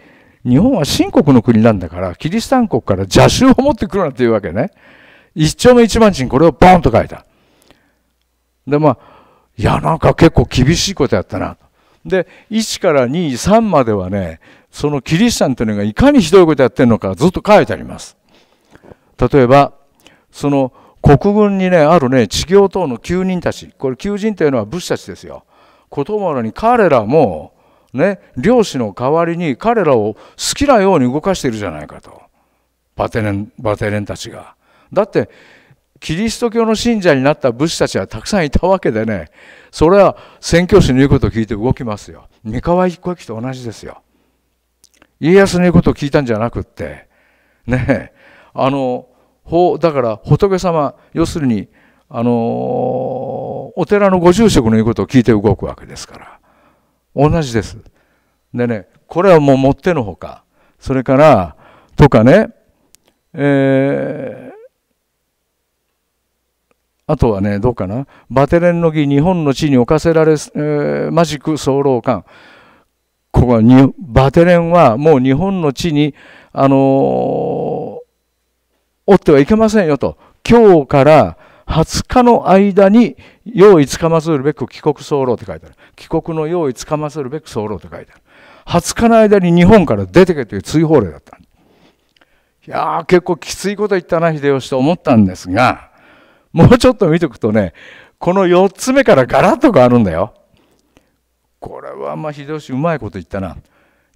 日本は新国の国なんだから、キリシタン国から邪衆を持ってくるなんていうわけね。一丁目一番地にこれをボンと書いた。で、まあ、いや、なんか結構厳しいことやったな。で、1から2、3まではね、そのキリシタンというのがいかにひどいことやってるのかずっと書いてあります。例えば、その国軍にね、あるね、地療等の囚人たち、これ囚人というのは武士たちですよ。子供らに彼らも、ね、漁師の代わりに彼らを好きなように動かしているじゃないかとバテレンバテレンたちが。だってキリスト教の信者になった武士たちはたくさんいたわけでねそれは宣教師の言うことを聞いて動きますよ三河一駅と同じですよ家康の言うことを聞いたんじゃなくってねあのだから仏様要するにあのお寺のご住職の言うことを聞いて動くわけですから同じです。でね、これはもう持ってのほか。それから、とかね、えー、あとはね、どうかな。バテレンの儀、日本の地に置かせられ、えー、マジック総楼館。ここはに、バテレンはもう日本の地に、あのー、ってはいけませんよと。今日から、20日の間に用意つかまずるべく帰国候って書いてある。帰国の用意つかまずるべく候って書いてある。20日の間に日本から出てけという追放令だった。いやー、結構きついこと言ったな、秀吉と思ったんですが、もうちょっと見ておくとね、この4つ目からガラッと変わるんだよ。これはまあ秀吉うまいこと言ったな。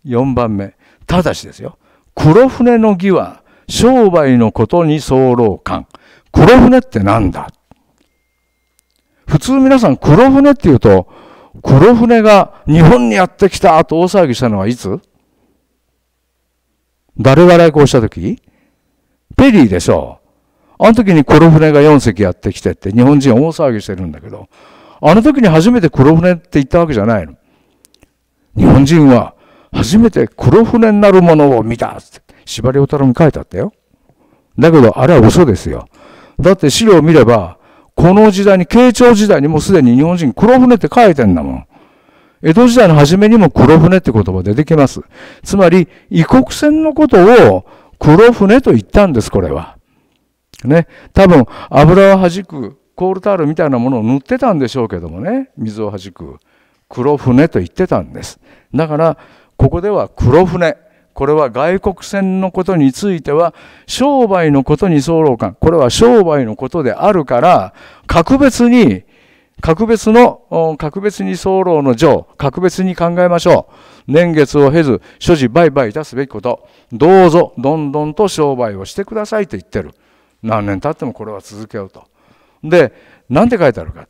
4番目。ただしですよ。黒船の儀は商売のことに候官。黒船って何だ普通皆さん黒船っていうと、黒船が日本にやってきたと大騒ぎしたのはいつ誰が来航した時ペリーでしょう。あの時に黒船が4隻やってきてって日本人大騒ぎしてるんだけど、あの時に初めて黒船って言ったわけじゃないの。日本人は初めて黒船になるものを見たって、り馬太郎に書いてあったよ。だけど、あれは嘘ですよ。だって資料を見れば、この時代に、慶長時代にもうすでに日本人黒船って書いてんだもん。江戸時代の初めにも黒船って言葉出てきます。つまり、異国船のことを黒船と言ったんです、これは。ね。多分、油を弾くコールタールみたいなものを塗ってたんでしょうけどもね。水を弾く。黒船と言ってたんです。だから、ここでは黒船。これは外国船のことについては商売のことに候感。これは商売のことであるから、格別に、格別の、格別に候の情、格別に考えましょう。年月を経ず、所持売買いたすべきこと。どうぞ、どんどんと商売をしてくださいと言ってる。何年経ってもこれは続けようと。で、なんて書いてあるか。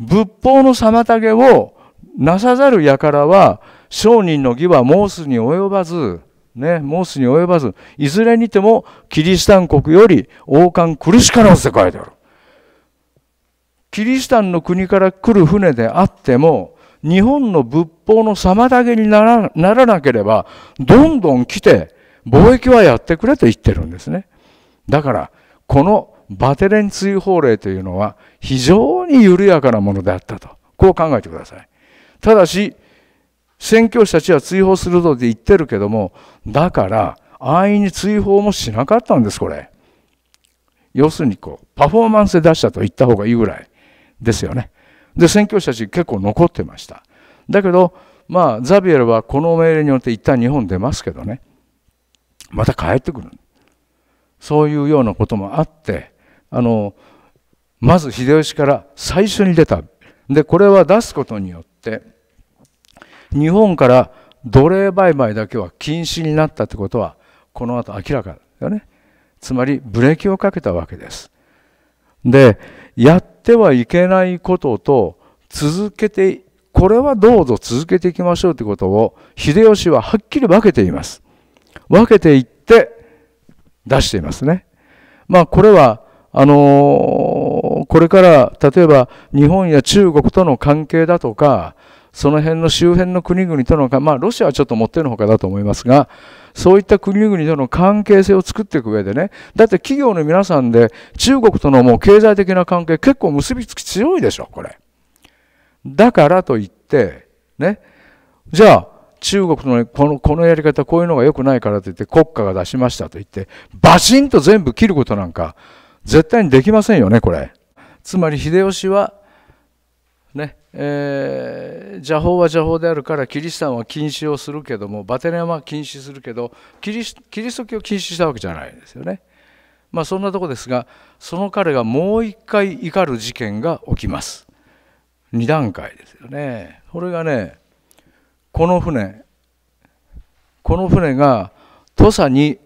仏法の妨げをなさざる輩は商人の義はモースに及ばず、ね、モースに及ばず、いずれにてもキリシタン国より王冠苦しからず世界である。キリシタンの国から来る船であっても、日本の仏法の妨げにならならなければ、どんどん来て、貿易はやってくれと言ってるんですね。だから、このバテレン追放令というのは非常に緩やかなものであったと。こう考えてください。ただし、宣教師たちは追放するぞって言ってるけども、だから、安易に追放もしなかったんです、これ。要するにこう、パフォーマンスで出したと言った方がいいぐらいですよね。で、宣教師たち結構残ってました。だけど、まあ、ザビエルはこの命令によって一旦日本出ますけどね、また帰ってくる。そういうようなこともあって、あの、まず秀吉から最初に出た。で、これは出すことによって、日本から奴隷売買だけは禁止になったってことはこの後明らかだよねつまりブレーキをかけたわけですでやってはいけないことと続けてこれはどうぞ続けていきましょうってことを秀吉ははっきり分けています分けていって出していますねまあこれはあのー、これから例えば日本や中国との関係だとかその辺の周辺の国々との、まあ、ロシアはちょっともってのほかだと思いますが、そういった国々との関係性を作っていく上でね、だって企業の皆さんで中国とのもう経済的な関係結構結びつき強いでしょ、これ。だからといって、ね、じゃあ、中国のこのこのやり方、こういうのが良くないからといって、国家が出しましたと言って、バシンと全部切ることなんか、絶対にできませんよね、これ。つまり、秀吉は、ね、えー、邪法は邪法であるからキリシタンは禁止をするけどもバテレンは禁止するけどキリスト教を禁止したわけじゃないですよね。まあそんなとこですがその彼がもう一回怒る事件が起きます。2段階ですよね。これがねこの船この船が土佐に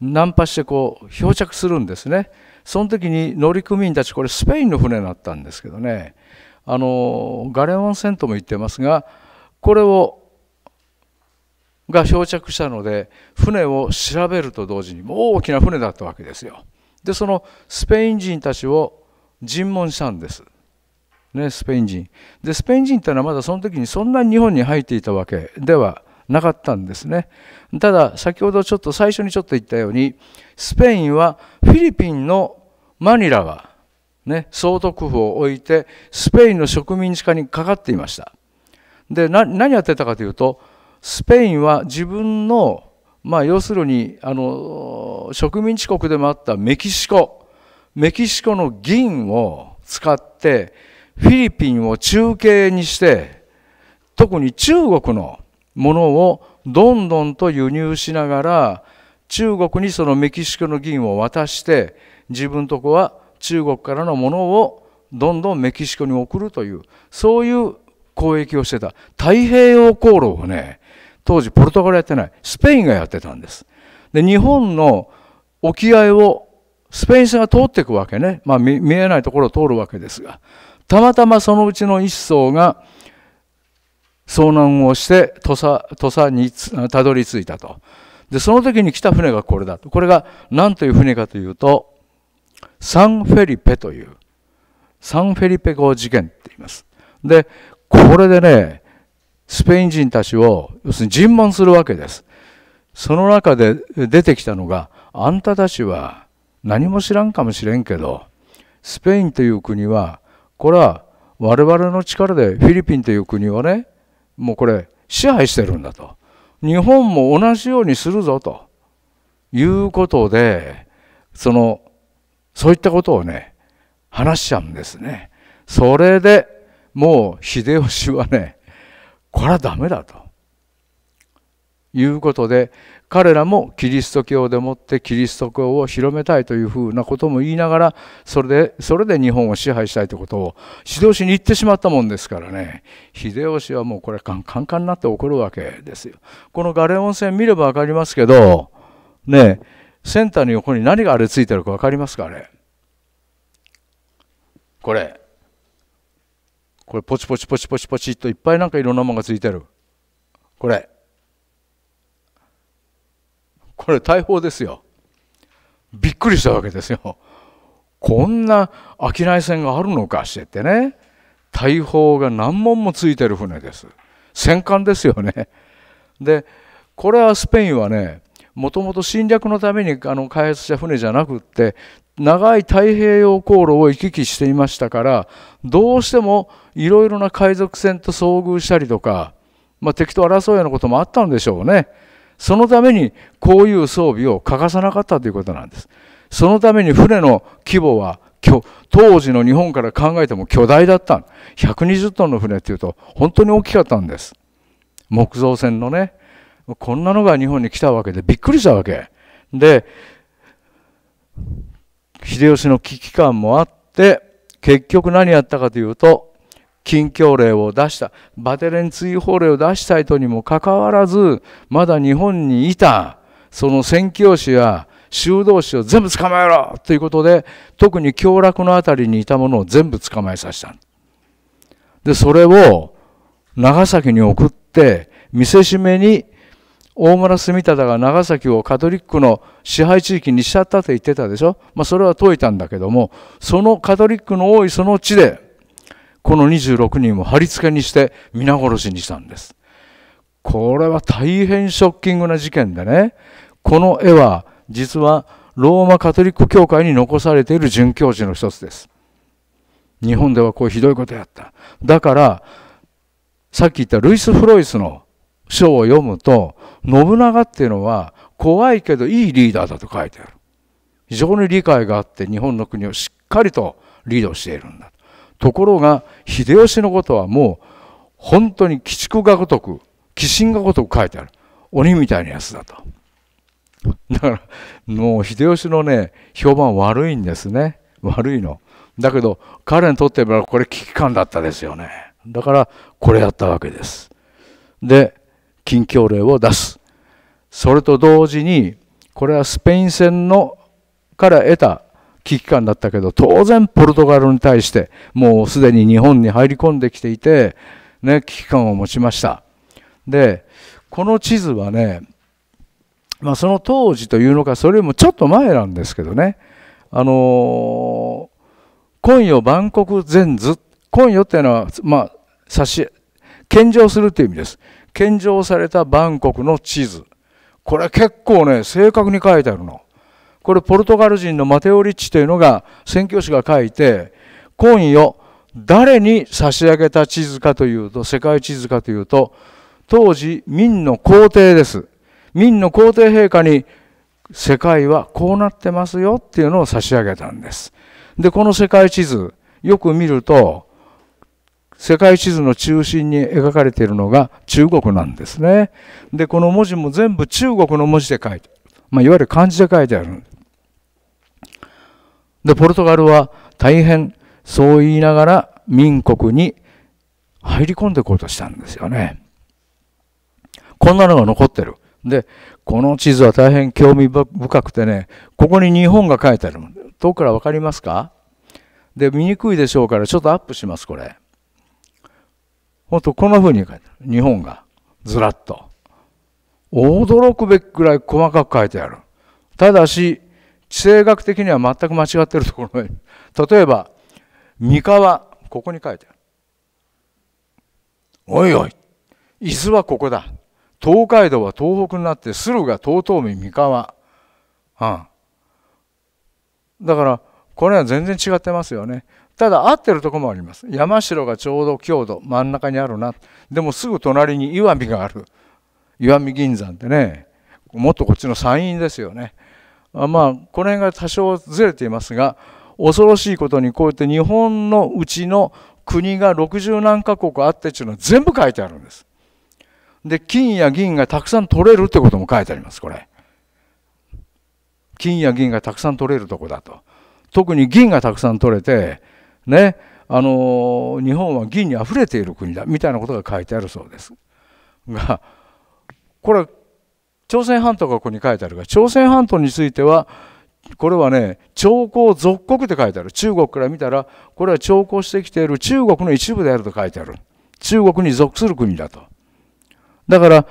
難破してこう漂着するんですね。その時に乗組員たちこれスペインの船だったんですけどねあのガレオン温とも言ってますがこれをが漂着したので船を調べると同時に大きな船だったわけですよ。でそのスペイン人たちを尋問したんです。ね、スペイン人でスペイン人ってのはまだその時にそんなに日本に入っていたわけではなかったんですねただ先ほどちょっと最初にちょっと言ったようにスペインはフィリピンのマニラはね、総督府を置いてスペインの植民地化にかかっていましたで何やってたかというとスペインは自分の、まあ、要するにあの植民地国でもあったメキシコメキシコの銀を使ってフィリピンを中継にして特に中国のものをどんどんと輸入しながら中国にそのメキシコの銀を渡して自分とこは中国からのものをどんどんメキシコに送るというそういう交易をしてた太平洋航路をね当時ポルトガルやってないスペインがやってたんですで日本の沖合をスペイン船が通っていくわけね、まあ、見えないところを通るわけですがたまたまそのうちの1艘が遭難をして土佐土佐にたどり着いたとでその時に来た船がこれだとこれが何という船かというとサンフェリペというサンフェリペ号事件って言います。でこれでねスペイン人たちを要するに尋問するわけです。その中で出てきたのがあんたたちは何も知らんかもしれんけどスペインという国はこれは我々の力でフィリピンという国をねもうこれ支配してるんだと日本も同じようにするぞということでそのそういったことをね、話しちゃうんですね。それでもう秀吉はね、これはダメだと。いうことで、彼らもキリスト教でもってキリスト教を広めたいというふうなことも言いながら、それで、それで日本を支配したいということを指導しに行ってしまったもんですからね、秀吉はもうこれカンカンカンになって怒るわけですよ。このガレ温泉見れば分かりますけど、ねえ、センターの横に何があれついてるか分かりますかあれこれこれポチポチポチポチポチといっぱいなんかいろんなものがついてるこれこれ大砲ですよびっくりしたわけですよこんな商い船があるのかしてってね大砲が何門もついてる船です戦艦ですよねでこれはスペインはねもともと侵略のためにあの開発した船じゃなくって長い太平洋航路を行き来していましたからどうしてもいろいろな海賊船と遭遇したりとか、まあ、敵と争うようなこともあったんでしょうねそのためにこういう装備を欠かさなかったということなんですそのために船の規模は当時の日本から考えても巨大だった120トンの船っていうと本当に大きかったんです木造船のねこんなのが日本に来たわけでびっくりしたわけ。で、秀吉の危機感もあって、結局何やったかというと、禁教令を出した、バテレン追放令を出したいとにもかかわらず、まだ日本にいた、その宣教師や修道士を全部捕まえろということで、特に凶楽の辺りにいたものを全部捕まえさせた。で、それを長崎に送って、見せしめに大村住忠が長崎をカトリックの支配地域にしちゃったと言ってたでしょ、まあ、それは解いたんだけどもそのカトリックの多いその地でこの26人を貼り付けにして皆殺しにしたんですこれは大変ショッキングな事件でねこの絵は実はローマカトリック教会に残されている准教授の一つです日本ではこうひどいことやっただからさっき言ったルイス・フロイスの書を読むと信長っていうのは怖いけどいいリーダーだと書いてある非常に理解があって日本の国をしっかりとリードしているんだところが秀吉のことはもう本当に鬼畜がごとく鬼神がごとく書いてある鬼みたいなやつだとだからもう秀吉のね評判悪いんですね悪いのだけど彼にとってはこれ危機感だったですよねだからこれやったわけですで禁教令を出すそれと同時にこれはスペイン戦のから得た危機感だったけど当然ポルトガルに対してもうすでに日本に入り込んできていて、ね、危機感を持ちましたでこの地図はね、まあ、その当時というのかそれよりもちょっと前なんですけどねあのー、今夜万国全図今夜っていうのはまあ差し献上するという意味です献上されたバンコクの地図これ結構ね正確に書いてあるのこれポルトガル人のマテオ・リッチというのが宣教師が書いて今夜誰に差し上げた地図かというと世界地図かというと当時明の皇帝です明の皇帝陛下に世界はこうなってますよっていうのを差し上げたんですでこの世界地図よく見ると世界地図の中心に描かれているのが中国なんですね。で、この文字も全部中国の文字で書いてまあ、いわゆる漢字で書いてある。で、ポルトガルは大変そう言いながら民国に入り込んでこうとしたんですよね。こんなのが残ってる。で、この地図は大変興味深くてね、ここに日本が書いてある。遠くから分かりますかで、見にくいでしょうから、ちょっとアップします、これ。ほんとこんな風に書いてある。日本がずらっと。驚くべきくらい細かく書いてある。ただし、地政学的には全く間違ってるところが例えば、三河、ここに書いてある。おいおい、伊豆はここだ。東海道は東北になって、駿河、東東三河。うん。だから、これは全然違ってますよね。ただ合ってるとこもあります山城がちょうど強度真ん中にあるなでもすぐ隣に岩見がある石見銀山ってねもっとこっちの山陰ですよねあまあこの辺が多少ずれていますが恐ろしいことにこうやって日本のうちの国が60何カ国あってっていうのは全部書いてあるんですで金や銀がたくさん取れるってことも書いてありますこれ金や銀がたくさん取れるとこだと特に銀がたくさん取れてねあの日本は銀にあふれている国だみたいなことが書いてあるそうですがこれ朝鮮半島がここに書いてあるが朝鮮半島についてはこれはね朝貢属国って書いてある中国から見たらこれは朝貢してきている中国の一部であると書いてある中国に属する国だとだから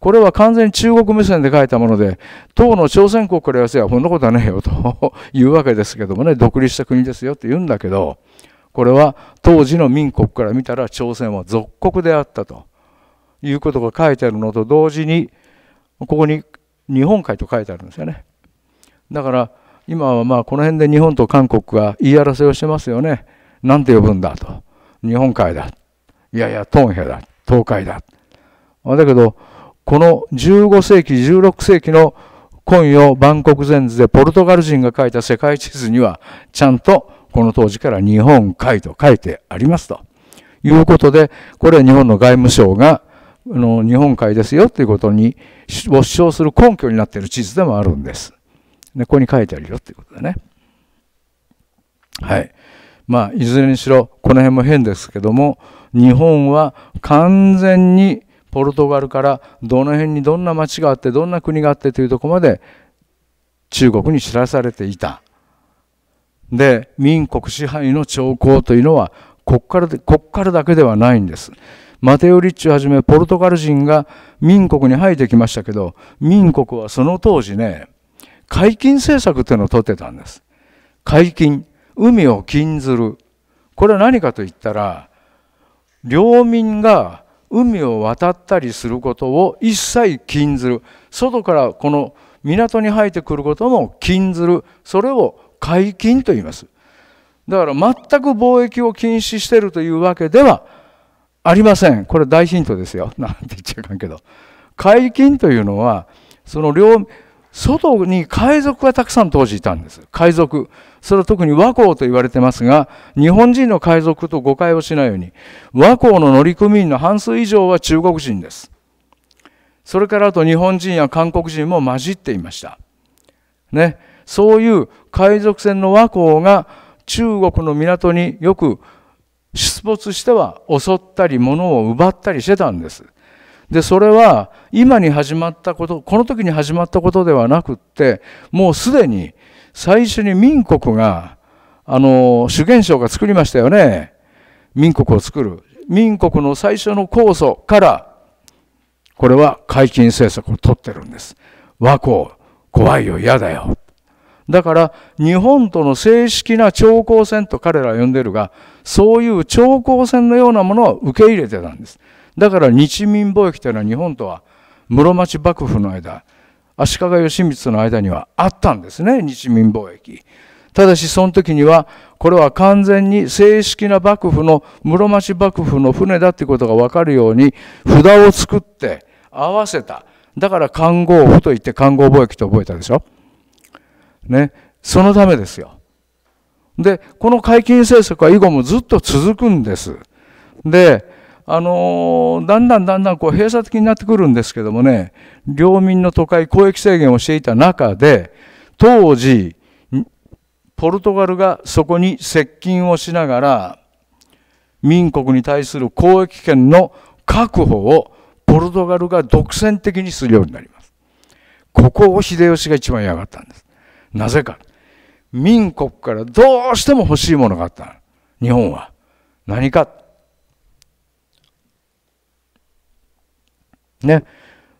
これは完全に中国目線で書いたもので、当の朝鮮国から言わせば、こんなことはねえよというわけですけどもね、独立した国ですよって言うんだけど、これは当時の民国から見たら朝鮮は属国であったということが書いてあるのと同時にここに日本海と書いてあるんですよねだから今はまあこの辺で日本と韓国が言い争いをしてますよね何て呼ぶんだと日本海だいやいや東ヘだ東海だだけどこの15世紀16世紀の今夜万国全図でポルトガル人が書いた世界地図にはちゃんとこの当時から日本海と書いてありますということで、これは日本の外務省が、あの日本海ですよということに、を主張する根拠になっている地図でもあるんです。でここに書いてあるよということでね。はい。まあ、いずれにしろ、この辺も変ですけども、日本は完全にポルトガルからどの辺にどんな町があって、どんな国があってというとこまで中国に知らされていたで民国支配の兆候というのはここからでここからだけではないんです。マテオ・リッチをはじめポルトガル人が民国に入ってきましたけど民国はその当時ね解禁政策というのを取ってたんです。解禁海を禁ずるこれは何かといったら領民が海を渡ったりすることを一切禁ずる外からこの港に入ってくることも禁ずるそれを解禁と言います。だから全く貿易を禁止してるというわけではありません。これ大ヒントですよ。なんて言っちゃいかんけど。解禁というのは、その両、外に海賊がたくさん当時いたんです。海賊。それは特に倭寇と言われてますが、日本人の海賊と誤解をしないように、倭寇の乗組員の半数以上は中国人です。それからあと日本人や韓国人も混じっていました。ね。そういう海賊船の倭寇が中国の港によく出没しては襲ったり物を奪ったりしてたんです。でそれは今に始まったことこの時に始まったことではなくってもうすでに最初に民国があの主権省が作りましたよね民国を作る民国の最初の構想からこれは解禁政策を取ってるんです和光怖いよ嫌だよだから日本との正式な朝江戦と彼らは呼んでるがそういう朝江戦のようなものは受け入れてたんですだから日民貿易というのは日本とは室町幕府の間足利義満の間にはあったんですね日民貿易ただしその時にはこれは完全に正式な幕府の室町幕府の船だということが分かるように札を作って合わせただから看護府といって看護貿易と覚えたでしょね、そのためですよ。で、この解禁政策は以後もずっと続くんです。で、あのだんだんだんだんこう閉鎖的になってくるんですけどもね、領民の都会、交易制限をしていた中で、当時、ポルトガルがそこに接近をしながら、民国に対する交易権の確保をポルトガルが独占的にするようになります。ここを秀吉が一番嫌がったんです。なぜか。民国からどうしても欲しいものがあった。日本は。何か。ね。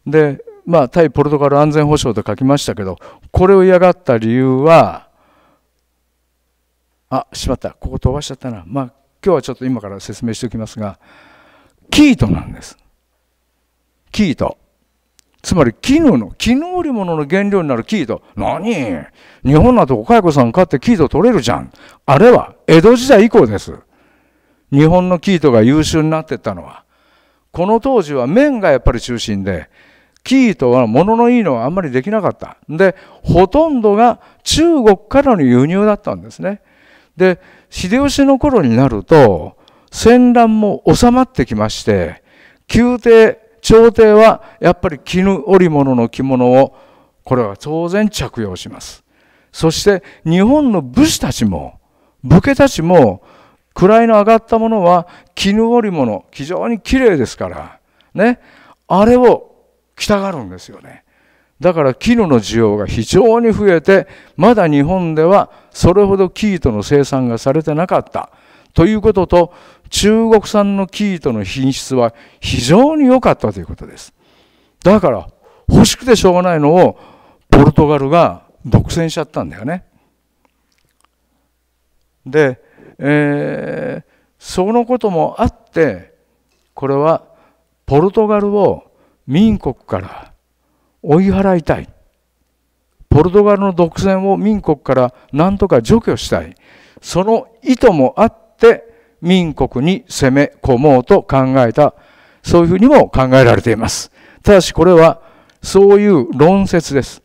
で、まあ、対ポルトガル安全保障と書きましたけど、これを嫌がった理由は、あ、しまった。ここ飛ばしちゃったな。まあ、今日はちょっと今から説明しておきますが、キートなんです。キート。つまり絹の、絹織物の原料になる生糸。何日本だとお蚕さん買って生糸取れるじゃん。あれは江戸時代以降です。日本の生糸が優秀になってったのは。この当時は綿がやっぱり中心で、生糸は物のいいのはあんまりできなかった。で、ほとんどが中国からの輸入だったんですね。で、秀吉の頃になると、戦乱も収まってきまして、宮廷、朝廷はやっぱり絹織物の着物をこれは当然着用しますそして日本の武士たちも武家たちも位の上がったものは絹織物非常に綺麗ですからねあれを着たがるんですよねだから絹の需要が非常に増えてまだ日本ではそれほど生糸の生産がされてなかったということと中国産の生糸の品質は非常に良かったということですだから欲しくてしょうがないのをポルトガルが独占しちゃったんだよねで、えー、そのこともあってこれはポルトガルを民国から追い払いたいポルトガルの独占を民国から何とか除去したいその意図もあっ民国に攻め込もうと考えた、そういうふうにも考えられています。ただしこれはそういう論説です。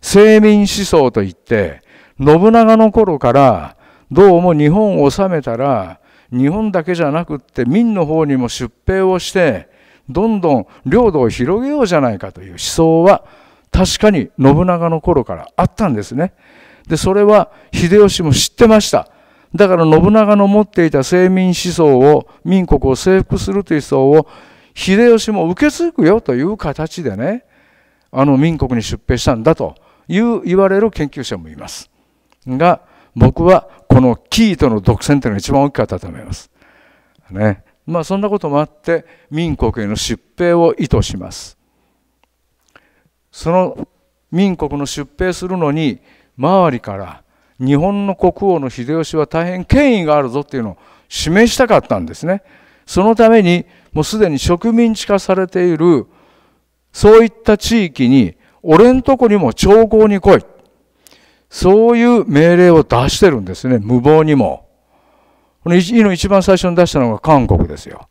聖民思想といって、信長の頃からどうも日本を治めたら、日本だけじゃなくって民の方にも出兵をして、どんどん領土を広げようじゃないかという思想は確かに信長の頃からあったんですね。で、それは秀吉も知ってました。だから信長の持っていた清民思想を民国を征服するという思想を秀吉も受け継ぐよという形でねあの民国に出兵したんだという言われる研究者もいます。が僕はこのキーとの独占というのが一番大きかったと思います。ねまあ、そんなこともあって民国への出兵を意図します。その民国の出兵するのに周りから日本の国王の秀吉は大変権威があるぞっていうのを示したかったんですね。そのためにもうすでに植民地化されているそういった地域に俺んとこにも朝貢に来いそういう命令を出してるんですね無謀にもこの意の一番最初に出したのが韓国ですよ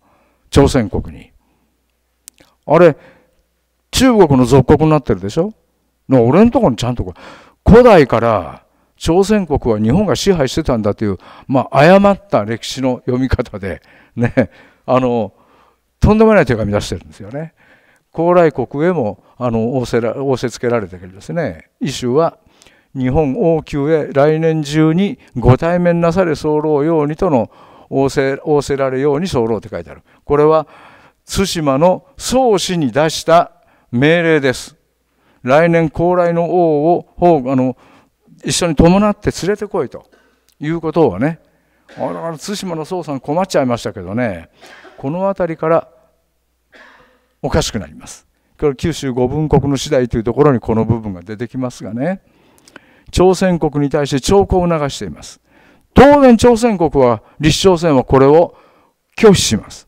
朝鮮国にあれ中国の属国になってるでしょ俺んとこにちゃんと来い古代から朝鮮国は日本が支配してたんだという、まあ、誤った歴史の読み方で、ね、あのとんでもない手紙出してるんですよね。高麗国へもあの仰せら仰せつけられたけどですね。異種は日本王宮へ来年中にご対面なされ候ようにとの仰せ仰せられように候って書いてある。これは対馬の宗氏に出した命令です。来年高麗の王をあの一緒に伴って連れてこいということをねだから対馬の捜査に困っちゃいましたけどねこの辺りからおかしくなりますこれ九州五分国の次第というところにこの部分が出てきますがね朝鮮国に対して兆候を流しています当然朝鮮国は立朝鮮はこれを拒否します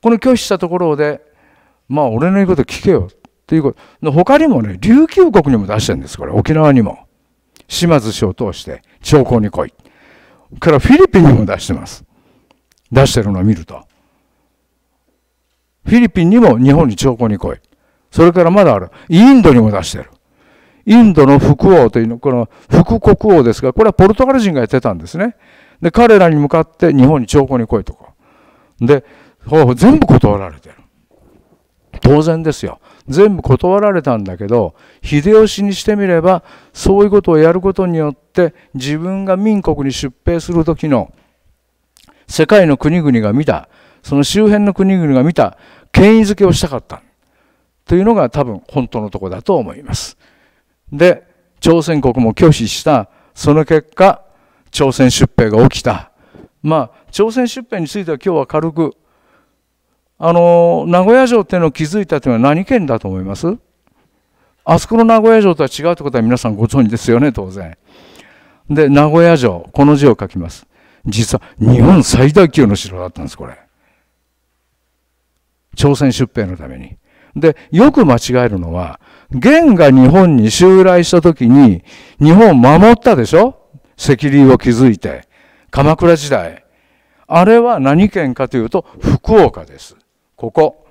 この拒否したところでまあ俺の言うこと聞けよということ。他にもね、琉球国にも出してるんです、これ。沖縄にも。島津氏を通して、朝貢に来い。からフィリピンにも出してます。出してるのを見ると。フィリピンにも日本に朝貢に来い。それからまだある。インドにも出してる。インドの副王というの、この副国王ですが、これはポルトガル人がやってたんですね。で、彼らに向かって日本に朝貢に来いとか。で、全部断られてる。当然ですよ。全部断られたんだけど秀吉にしてみればそういうことをやることによって自分が民国に出兵する時の世界の国々が見たその周辺の国々が見た権威づけをしたかったというのが多分本当のとこだと思います。で朝鮮国も拒否したその結果朝鮮出兵が起きたまあ朝鮮出兵については今日は軽くあの名古屋城っていうのを築いたというのは何県だと思いますあそこの名古屋城とは違うってことは皆さんご存知ですよね当然。で名古屋城この字を書きます。実は日本最大級の城だったんですこれ。朝鮮出兵のために。で、よく間違えるのは、元が日本に襲来した時に、日本を守ったでしょ赤竜を築いて。鎌倉時代。あれは何県かというと、福岡です。ここ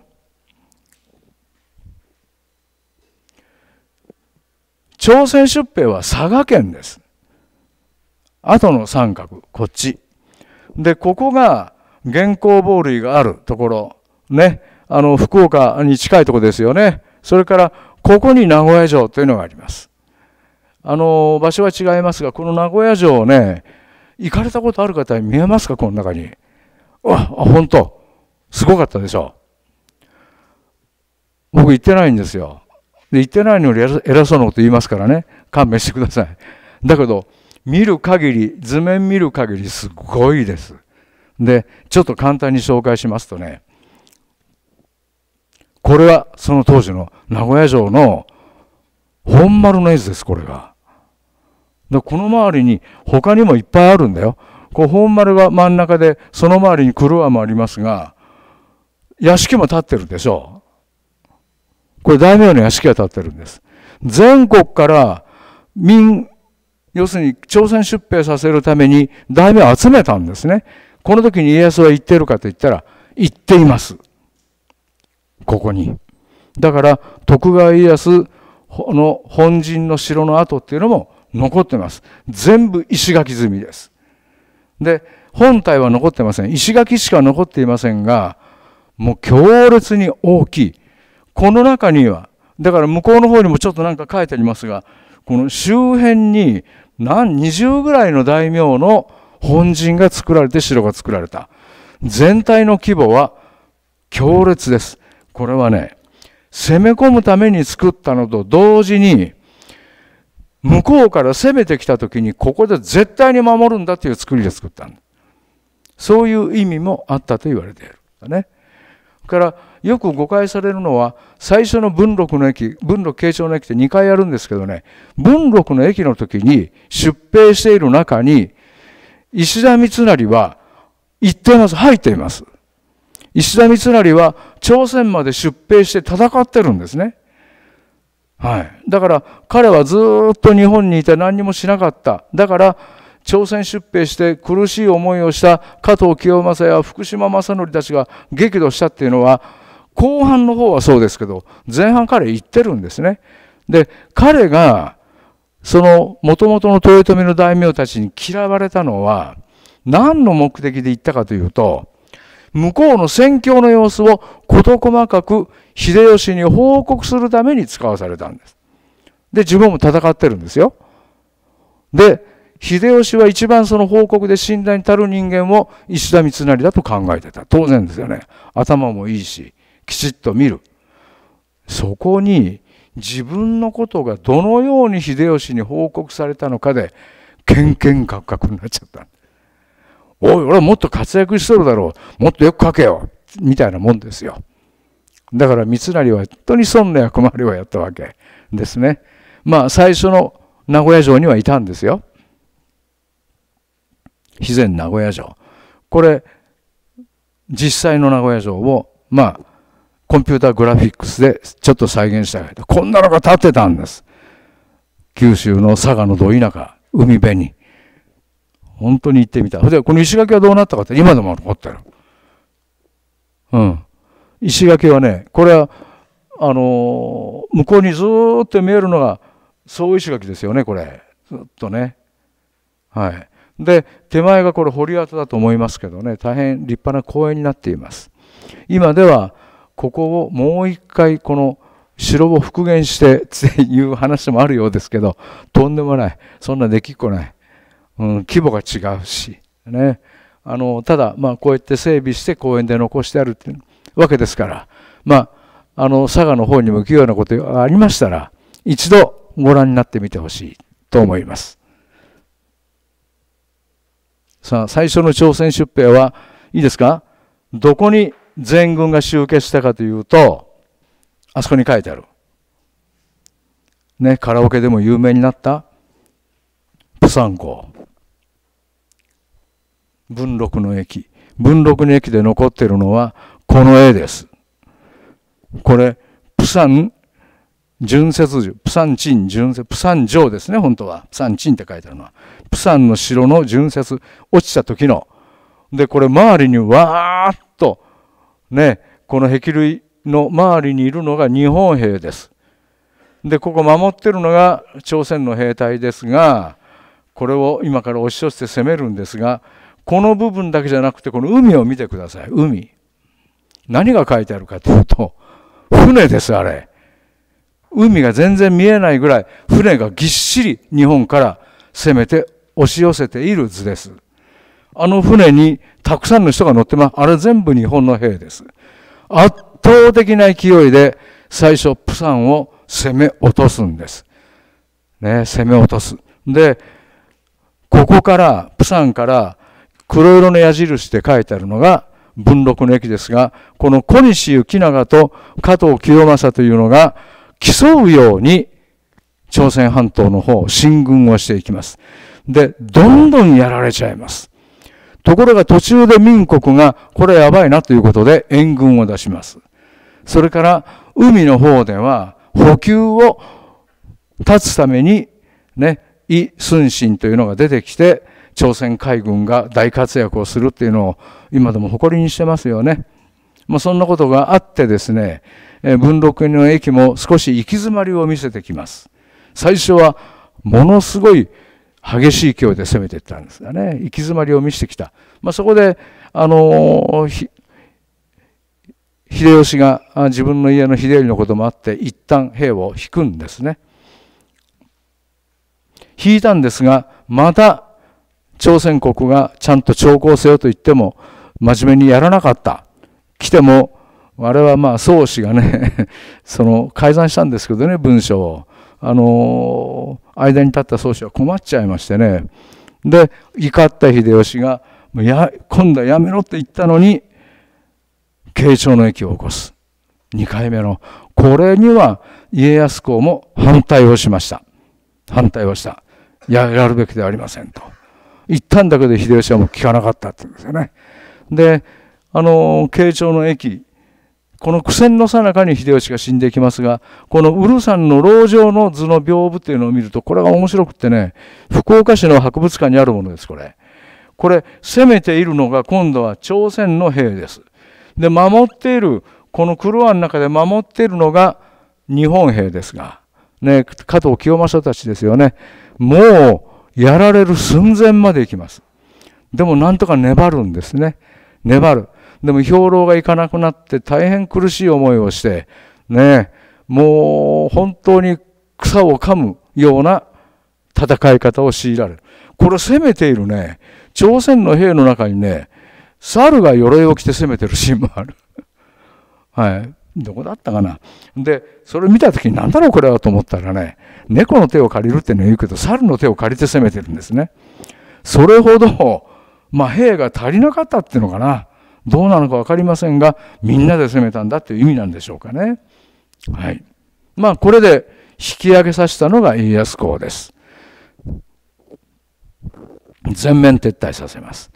朝鮮出兵は佐賀県です後の三角こっちでここが現行防類があるところねあの福岡に近いとこですよねそれからここに名古屋城というのがありますあの場所は違いますがこの名古屋城ね行かれたことある方に見えますかこの中にわあ本当すごかったでしょ僕行ってないんですよ。で、行ってないのに偉そうなこと言いますからね、勘弁してください。だけど、見る限り、図面見る限りすごいです。で、ちょっと簡単に紹介しますとね、これはその当時の名古屋城の本丸の絵図です、これが。でこの周りに他にもいっぱいあるんだよ。こう本丸が真ん中で、その周りに黒はもありますが、屋敷も建ってるでしょう。これ大名の屋敷が建ってるんです。全国から民、要するに朝鮮出兵させるために大名を集めたんですね。この時に家康は言ってるかと言ったら、言っています。ここに。だから、徳川家康の本陣の城の跡っていうのも残ってます。全部石垣積みです。で、本体は残ってません。石垣しか残っていませんが、もう強烈に大きいこの中には、だから向こうの方にもちょっとなんか書いてありますが、この周辺に何、20ぐらいの大名の本陣が作られて城が作られた。全体の規模は強烈です。これはね、攻め込むために作ったのと同時に、向こうから攻めてきた時にここで絶対に守るんだという作りで作ったんだ。そういう意味もあったと言われている。ね。から、よく誤解されるのは最初の文禄の駅文禄慶長の駅って2回やるんですけどね文禄の駅の時に出兵している中に石田三成は行ってます入っています石田三成は朝鮮まで出兵して戦ってるんですねはい。だから彼はずっと日本にいて何にもしなかった。だから朝鮮出兵して苦しい思いをした加藤清正や福島正則たちが激怒したっていうのは後半の方はそうですけど前半彼言ってるんですね。で彼がそのもともとの豊臣の大名たちに嫌われたのは何の目的で言ったかというと向こうの戦況の様子を事細かく秀吉に報告するために使わされたんです。で自分も戦ってるんですよ。で秀吉は一番その報告で信頼に足る人間を石田三成だと考えてた当然ですよね頭もいいしきちっと見るそこに自分のことがどのように秀吉に報告されたのかでけんけんかくになっちゃったおい俺はもっと活躍しとるだろうもっとよく書けよみたいなもんですよだから三成は本当に損の役回りをやったわけですねまあ最初の名古屋城にはいたんですよ肥前名古屋城これ実際の名古屋城をまあコンピューターグラフィックスでちょっと再現したい。こんなのが建ってたんです。九州の佐賀のど田舎、海辺に。本当に行ってみた。で、この石垣はどうなったかって今でも残ってる。うん。石垣はね、これは、あのー、向こうにずっと見えるのが、総石垣ですよね、これ。ずっとね。はい。で、手前がこれ堀跡だと思いますけどね、大変立派な公園になっています。今では、ここをもう一回この城を復元してっていう話もあるようですけどとんでもないそんなできっこない、うん、規模が違うし、ね、あのただ、まあ、こうやって整備して公園で残してあるっていうわけですから、まあ、あの佐賀の方に行くようなことがありましたら一度ご覧になってみてほしいと思います。さあ最初の朝鮮出兵はいいですかどこに全軍が集結したかというとあそこに書いてある、ね、カラオケでも有名になったプサン号文禄の駅文禄の駅で残ってるのはこの絵ですこれプサン純節樹、プサンチン純節、プサン城ですね、本当は。プサンチンって書いてあるのは。プサンの城の純節、落ちた時の。で、これ周りにわーっね、この壁類の周りにいるのが日本兵です。でここ守ってるのが朝鮮の兵隊ですがこれを今から押し寄せて攻めるんですがこの部分だけじゃなくてこの海を見てください海何が書いてあるかというと船ですあれ海が全然見えないぐらい船がぎっしり日本から攻めて押し寄せている図です。あの船にたくさんの人が乗ってます。あれ全部日本の兵です。圧倒的な勢いで最初、プサンを攻め落とすんです。ね、攻め落とす。で、ここから、プサンから黒色の矢印で書いてあるのが文禄の駅ですが、この小西行長と加藤清正というのが競うように朝鮮半島の方、進軍をしていきます。で、どんどんやられちゃいます。ところが途中で民国が、これやばいなということで援軍を出します。それから、海の方では、補給を断つために、ね、イ・スンシンというのが出てきて、朝鮮海軍が大活躍をするっていうのを今でも誇りにしてますよね。まあ、そんなことがあってですね、文禄の駅も少し行き詰まりを見せてきます。最初はものすごい激しい勢いで攻めていったんですがね行き詰まりを見せてきた、まあ、そこであの秀吉が自分の家の秀頼のこともあって一旦兵を引くんですね引いたんですがまた朝鮮国がちゃんと長考せよと言っても真面目にやらなかった来てもあれはまあ宗氏がね その改ざんしたんですけどね文章をあのー間に立った宗主は困っちゃいましてねで怒った秀吉がや今度はやめろって言ったのに慶長の駅を起こす2回目のこれには家康公も反対をしました反対をしたやるべきではありませんと言ったんだけど秀吉はもう聞かなかったって言うんですよねであの慶長の駅この苦戦の最中に秀吉が死んでいきますが、このウルさんの牢状の図の屏風というのを見ると、これが面白くってね、福岡市の博物館にあるものです、これ。これ、攻めているのが今度は朝鮮の兵です。で、守っている、このクロアの中で守っているのが日本兵ですが、ね、加藤清正たちですよね。もう、やられる寸前まで行きます。でも、なんとか粘るんですね。粘る。でも兵糧がいかなくなって大変苦しい思いをして、ね、もう本当に草を噛むような戦い方を強いられる。これ攻めているね、朝鮮の兵の中にね、猿が鎧を着て攻めてるシーンもある。はい。どこだったかな。で、それ見た時に何だろうこれはと思ったらね、猫の手を借りるっての言うけど、猿の手を借りて攻めてるんですね。それほど、まあ、兵が足りなかったっていうのかな。どうなのか分かりませんが、みんなで攻めたんだという意味なんでしょうかね。はい。まあ、これで引き上げさせたのが家康公です。全面撤退させます。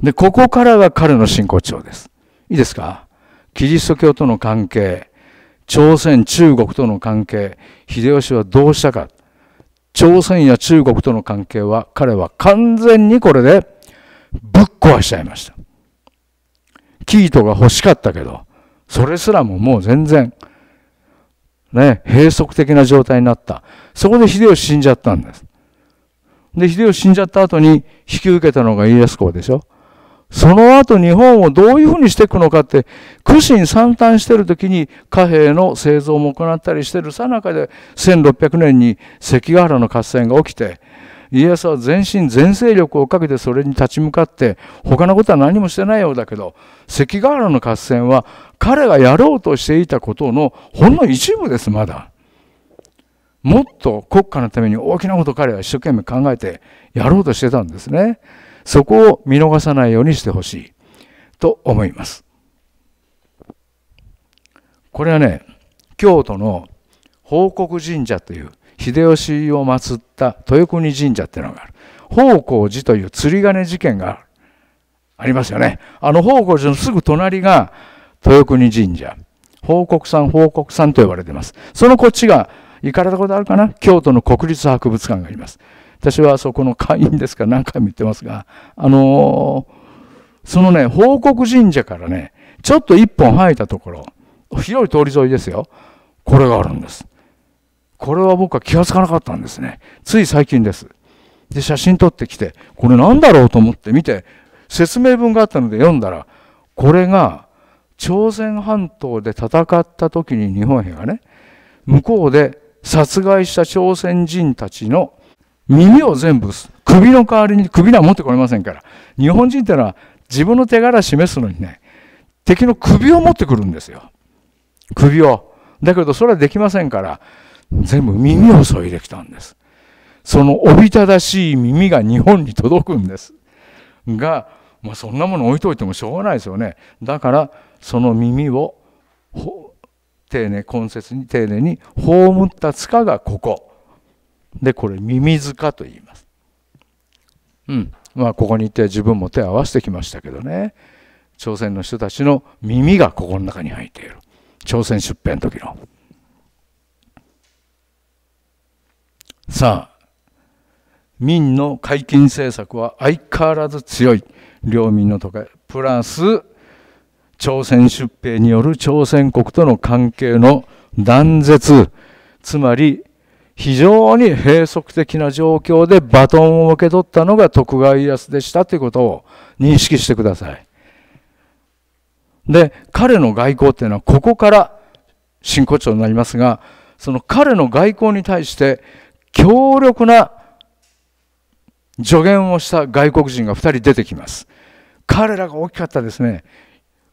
で、ここからが彼の真骨頂です。いいですかキリスト教との関係、朝鮮、中国との関係、秀吉はどうしたか。朝鮮や中国との関係は彼は完全にこれでぶっ壊しちゃいました。生糸が欲しかったけど、それすらももう全然、ね、閉塞的な状態になった。そこで秀吉死んじゃったんです。で、秀吉死んじゃった後に引き受けたのが家康公でしょ。その後日本をどういうふうにしていくのかって、苦心惨憺してる時に貨幣の製造も行ったりしてるさなかで1600年に関ヶ原の合戦が起きて、家康は全身全勢力をかけてそれに立ち向かって他のことは何もしてないようだけど関ヶ原の合戦は彼がやろうとしていたことのほんの一部ですまだもっと国家のために大きなことを彼は一生懸命考えてやろうとしてたんですねそこを見逃さないようにしてほしいと思いますこれはね京都の報告神社という秀吉を祀った豊国神社っていうのがある宝光寺という釣り鐘事件があるありますよねあの宝光寺のすぐ隣が豊国神社報告山報告山と呼ばれてますそのこっちが行かれたことあるかな京都の国立博物館があります私はそこの会員ですから何回も言ってますがあのー、そのね報告神社からねちょっと一本入ったところ広い通り沿いですよこれがあるんですこれは僕は気がつかなかったんですね。つい最近です。で、写真撮ってきて、これ何だろうと思って見て、説明文があったので読んだら、これが朝鮮半島で戦った時に日本兵がね、向こうで殺害した朝鮮人たちの耳を全部、首の代わりに、首なん持ってこれませんから。日本人ってのは自分の手柄示すのにね、敵の首を持ってくるんですよ。首を。だけどそれはできませんから、全部耳をそいできたんです。そのおびただしい耳が日本に届くんです。が、まあ、そんなもの置いといてもしょうがないですよね。だからその耳を丁寧根節に丁寧に葬った塚がここ。でこれ耳塚と言います。うん。まあここに行って自分も手を合わせてきましたけどね。朝鮮の人たちの耳がここの中に入っている。朝鮮出兵の時の。さあ、民の解禁政策は相変わらず強い。領民の都会、プラス、朝鮮出兵による朝鮮国との関係の断絶、つまり非常に閉塞的な状況でバトンを受け取ったのが徳川家康でしたということを認識してください。で、彼の外交っていうのはここから真骨頂になりますが、その彼の外交に対して強力な助言をした外国人が2人出てきます。彼らが大きかったですね。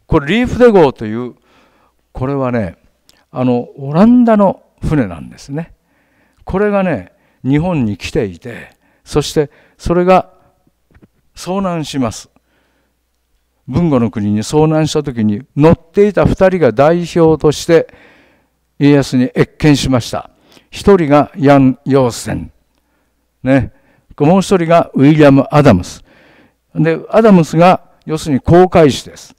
これ、リーフデ号という、これはね、あの、オランダの船なんですね。これがね、日本に来ていて、そしてそれが遭難します。文吾の国に遭難した時に乗っていた2人が代表として家康に謁見しました。1人がヤン・ヨーセン。ね。もう一人がウィリアム・アダムス。で、アダムスが要するに航海士です。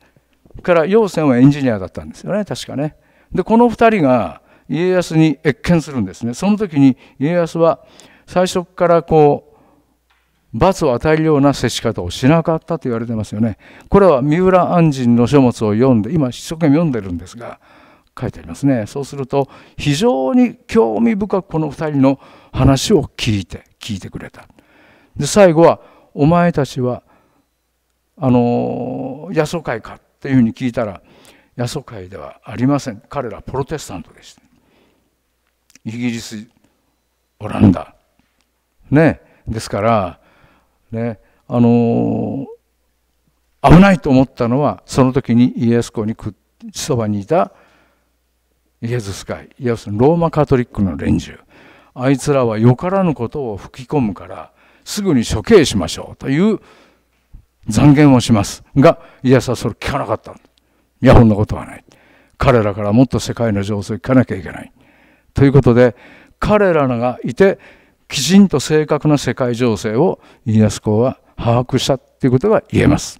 からヨーセンはエンジニアだったんですよね、確かね。で、この二人が家康に謁見するんですね。その時に家康は最初からこう、罰を与えるような接し方をしなかったと言われてますよね。これは三浦按針の書物を読んで、今一生懸命読んでるんですが、書いてありますねそうすると非常に興味深くこの2人の話を聞いて聞いてくれたで最後は「お前たちはあの野草会か?」っていうふうに聞いたら「野草会ではありません彼らプロテスタントでした」イギリスオランダねですからねあの危ないと思ったのはその時にイエス公にそばにいたイエズス会要するにローマカトリックの連中あいつらはよからぬことを吹き込むからすぐに処刑しましょうという残言をしますがイエスはそれ聞かなかったいやほんなことはない彼らからもっと世界の情勢を聞かなきゃいけないということで彼らがいてきちんと正確な世界情勢を家康公は把握したということが言えます。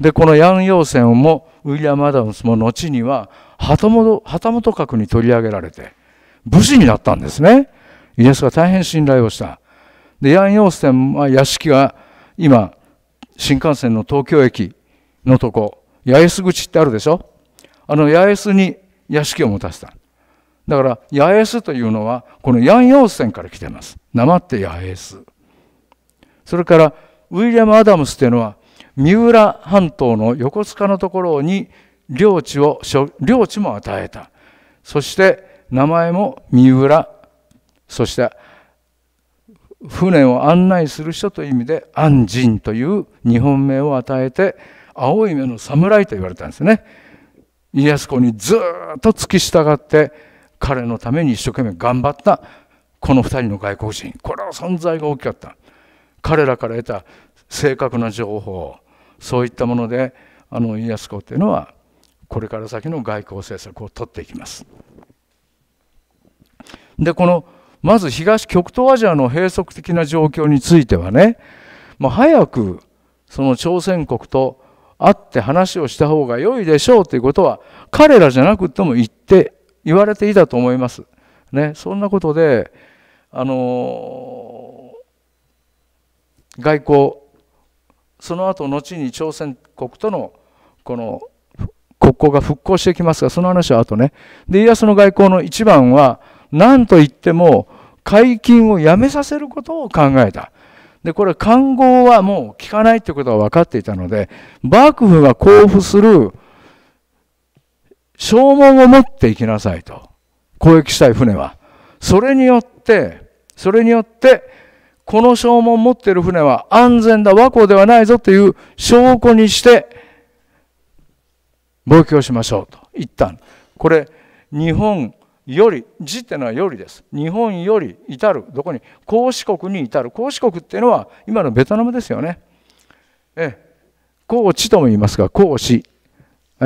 でこのヤン・ヨーセンもウィリアム・アダムスも後には旗本旗本格に取り上げられて武士になったんですねイエスが大変信頼をしたでヤン・ヨーステン、まあ、屋敷が今新幹線の東京駅のとこ八重洲口ってあるでしょあの八重洲に屋敷を持たせただから八重洲というのはこのヤン・ヨーステンから来てますなまって八重洲それからウィリアム・アダムスというのは三浦半島の横須賀のところに領地を領地も与えたそして名前も三浦そして船を案内する人という意味で安人という日本名を与えて青い目の侍と言われたんですね家康公にずっと付き従って彼のために一生懸命頑張ったこの2人の外国人これは存在が大きかった彼らから得た正確な情報そういったものであの家康公っていうのはこれから先の外交政策を取っていきます。でこのまず東極東アジアの閉塞的な状況についてはね、まあ、早くその朝鮮国と会って話をした方が良いでしょうということは彼らじゃなくても言って言われていたと思います。ね、そんなことであの外交その後後に朝鮮国とのこの国交が復興してきますが、その話は後ね。で、家康の外交の一番は、何と言っても、解禁をやめさせることを考えた。で、これ、官合はもう効かないということは分かっていたので、幕府が交付する証文を持っていきなさいと。攻撃したい船は。それによって、それによって、この証文を持っている船は安全だ、和光ではないぞという証拠にして、貿易をしましょうと言ったこれ日本より字ってのはよりです日本より至るどこに孔子国に至る孔子国っていうのは今のベトナムですよねええ孔子とも言いますが孔子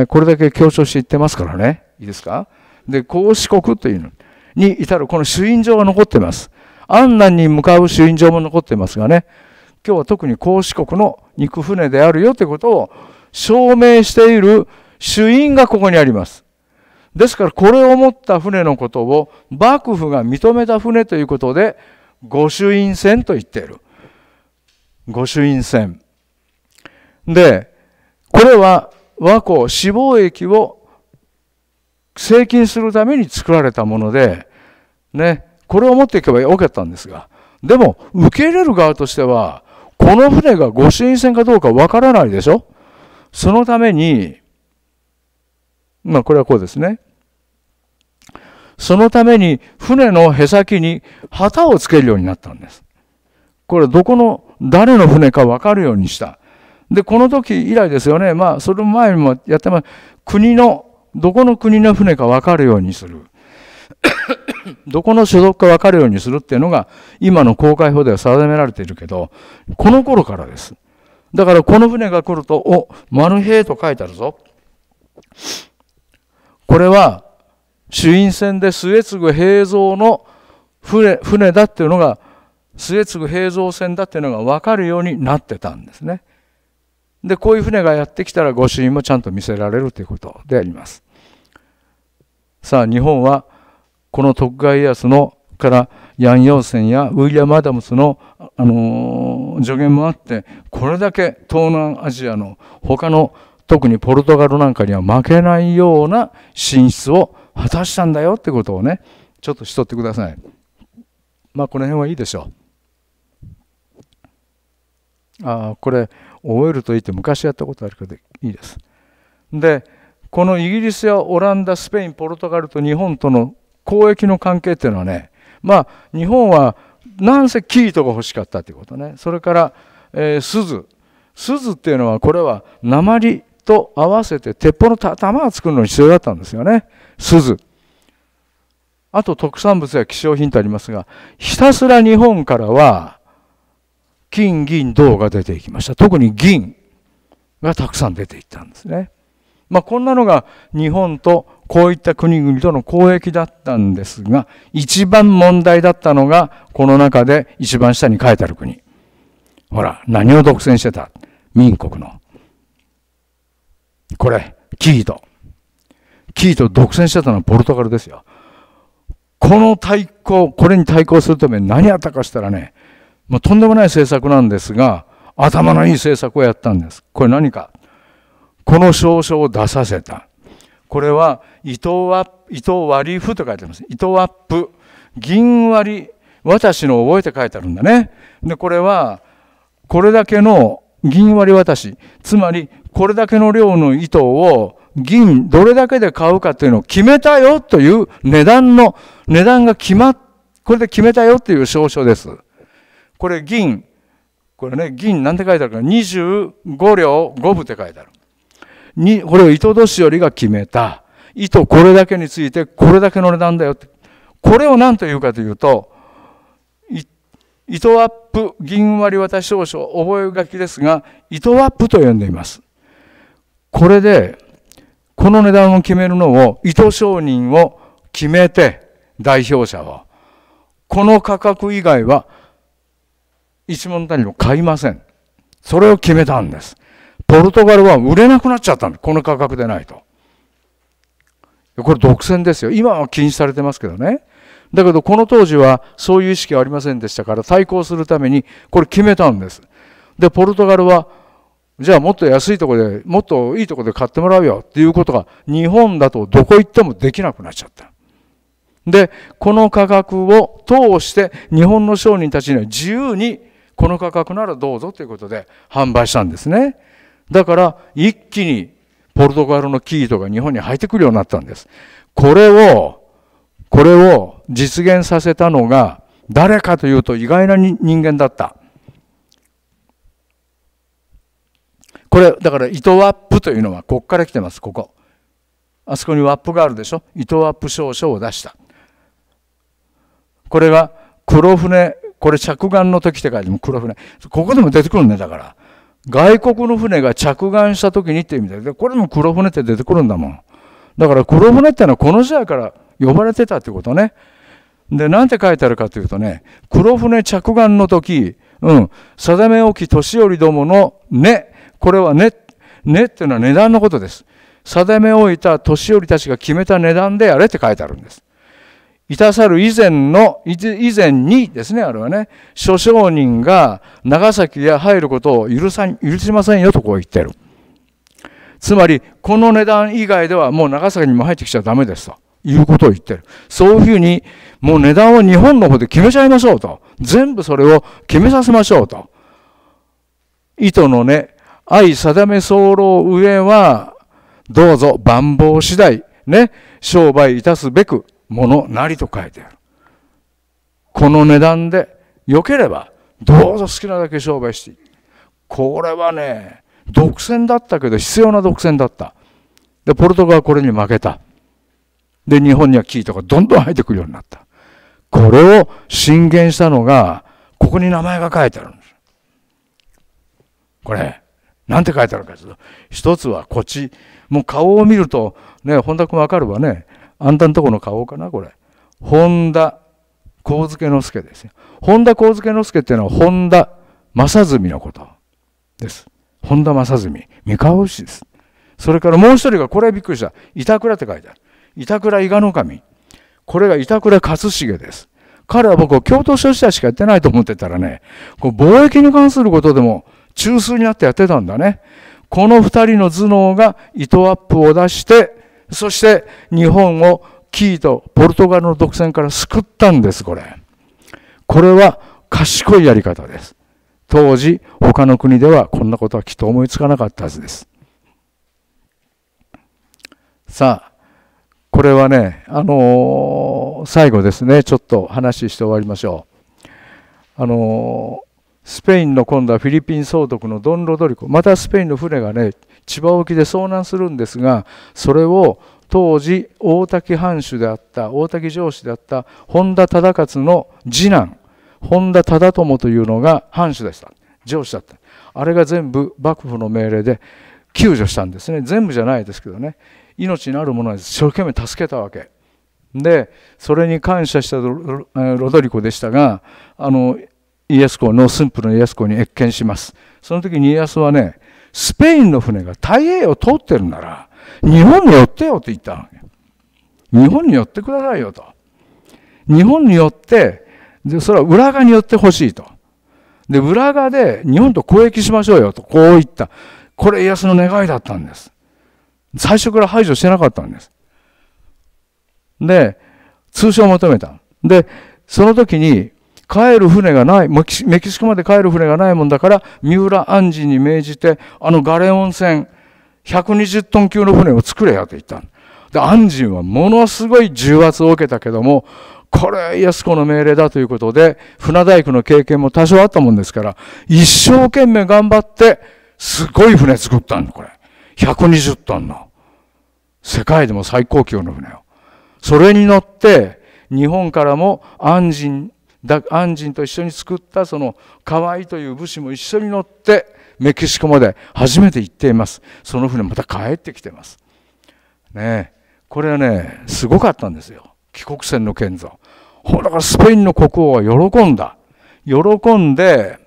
これだけ強調して言ってますからねいいですかで孔子国というのに至るこの朱印状が残ってます安南に向かう朱印状も残ってますがね今日は特に孔子国の肉船であるよということを証明している主因がここにあります。ですからこれを持った船のことを幕府が認めた船ということで御朱印船と言っている。御朱印船。で、これは和光死亡液を制金するために作られたもので、ね、これを持っていけばよかったんですが、でも受け入れる側としては、この船が御朱印船かどうかわからないでしょそのために、まあ、これはこうですね。そのために船のへさきに旗をつけるようになったんです。これどこの誰の船か分かるようにした。で、この時以来ですよね。まあ、その前にもやってます。国の、どこの国の船か分かるようにする。どこの所属か分かるようにするっていうのが、今の公開法では定められているけど、この頃からです。だから、この船が来ると、お、マヌヘイと書いてあるぞ。これは朱印船で末継平蔵の船船だっていうのが末継平蔵船だっていうのが分かるようになってたんですね。でこういう船がやってきたら御朱印もちゃんと見せられるということであります。さあ日本はこの徳川家康のからヤン・ヨーセンやウィリアム・アダムスの、あのー、助言もあってこれだけ東南アジアの他の特にポルトガルなんかには負けないような進出を果たしたんだよってことをねちょっとしとってくださいまあこの辺はいいでしょうああこれ覚えるといいって昔やったことあるけどいいですでこのイギリスやオランダスペインポルトガルと日本との交易の関係っていうのはねまあ日本はなんせ生糸が欲しかったっていうことねそれから、えー、鈴鈴っていうのはこれは鉛と合わせて鉄砲の弾を作るのに必要だったんですよね。鈴。あと特産物や希少品とありますが、ひたすら日本からは金、銀、銅が出ていきました。特に銀がたくさん出ていったんですね。まあ、こんなのが日本とこういった国々との交易だったんですが、一番問題だったのが、この中で一番下に書いてある国。ほら、何を独占してた民国の。これ、キート。キート独占してたのはポルトガルですよ。この対抗、これに対抗するために何やったかしたらね、もうとんでもない政策なんですが、頭のいい政策をやったんです。これ何か。この証書を出させた。これは伊藤ワ伊藤割ふと書いてあります。伊藤ワップ、銀割、り、私の覚えて書いてあるんだね。で、これは、これだけの銀割り渡し。つまり、これだけの量の糸を銀どれだけで買うかというのを決めたよという値段の、値段が決まっ、これで決めたよという証書です。これ銀、これね、銀なんて書いてあるか、25両5分って書いてある。に、これを糸年寄りが決めた。糸これだけについてこれだけの値段だよって。これを何と言うかというと、糸ワップ銀割渡証書覚え書ですが糸ワップと呼んでいますこれでこの値段を決めるのを糸承認を決めて代表者はこの価格以外は一文単位を買いませんそれを決めたんですポルトガルは売れなくなっちゃったんですこの価格でないとこれ独占ですよ今は禁止されてますけどねだけどこの当時はそういう意識はありませんでしたから対抗するためにこれ決めたんです。でポルトガルはじゃあもっと安いとこでもっといいとこで買ってもらうよっていうことが日本だとどこ行ってもできなくなっちゃった。でこの価格を通して日本の商人たちには自由にこの価格ならどうぞということで販売したんですね。だから一気にポルトガルの生とが日本に入ってくるようになったんです。これをこれを実現させたのが誰かというと意外な人間だった。これだから糸ワップというのはここから来てますここ。あそこにワップがあるでしょ糸ワップ証書を出した。これが黒船これ着岸の時って書いても黒船ここでも出てくるんだだから外国の船が着岸した時にっていう意味でこれも黒船って出てくるんだもんだから黒船ってのはこの時代から呼ばれてたってことね。で、なんて書いてあるかというとね、黒船着岸の時、うん、定め置き年寄りどものね、これはね、ねっていうのは値段のことです。定め置いた年寄りたちが決めた値段でやれって書いてあるんです。いたさる以前の、以前にですね、あれはね、諸商人が長崎へ入ることを許さ許しませんよとこう言ってる。つまり、この値段以外ではもう長崎にも入ってきちゃダメですと。いうことを言ってる。そういうふうに、もう値段を日本の方で決めちゃいましょうと。全部それを決めさせましょうと。糸のね、愛定め候上は、どうぞ万望次第、ね、商売いたすべくものなりと書いてある。この値段で良ければ、どうぞ好きなだけ商売していい。これはね、独占だったけど、必要な独占だった。で、ポルトガルはこれに負けた。で、日本には生糸がどんどん入ってくるようになった。これを進言したのが、ここに名前が書いてあるんです。これ、なんて書いてあるかというと、一つはこっち。もう顔を見ると、ね、本田君わかるわね。あんたんとこの顔かな、これ。本田幸助之助ですよ。本田幸助之助っていうのは本田正純のことです。本田正純、三河牛です。それからもう一人が、これびっくりした。板倉って書いてある。板倉伊賀守。これが板倉勝重です。彼は僕を京都書士しかやってないと思ってたらね、こう貿易に関することでも中枢になってやってたんだね。この二人の頭脳が糸アップを出して、そして日本をキーとポルトガルの独占から救ったんです、これ。これは賢いやり方です。当時、他の国ではこんなことはきっと思いつかなかったはずです。さあ、これはね、あのー、最後ですね、ちょっと話して終わりましょう。あのー、スペインの今度はフィリピン総督のドン・ロドリコ、またスペインの船がね、千葉沖で遭難するんですが、それを当時大滝藩主であった大滝城主であった本田忠勝の次男本田忠友というのが藩主でした城主だったあれが全部幕府の命令で救助したんですね全部じゃないですけどね命のあるものは一生懸命助けたわけでそれに感謝したロドリコでしたがあのイエス公の駿府のイエス公に謁見しますその時に家康はねスペインの船が太平洋を通ってるなら日本に寄ってよと言ったわけ日本に寄ってくださいよと日本に寄ってでそれは裏側に寄ってほしいとで裏側で日本と交易しましょうよとこう言ったこれ家康の願いだったんです最初から排除してなかったんです。で、通称を求めた。で、その時に、帰る船がないメキ、メキシコまで帰る船がないもんだから、三浦安治に命じて、あのガレオン船、120トン級の船を作れやと言ったで、安治はものすごい重圧を受けたけども、これ、安子の命令だということで、船大工の経験も多少あったもんですから、一生懸命頑張って、すごい船作ったんだ、これ。120トンの世界でも最高級の船をそれに乗って日本からも安心安心と一緒に作ったその河合という武士も一緒に乗ってメキシコまで初めて行っていますその船また帰ってきてますねこれはねすごかったんですよ帰国船の建造ほらスペインの国王は喜んだ喜んで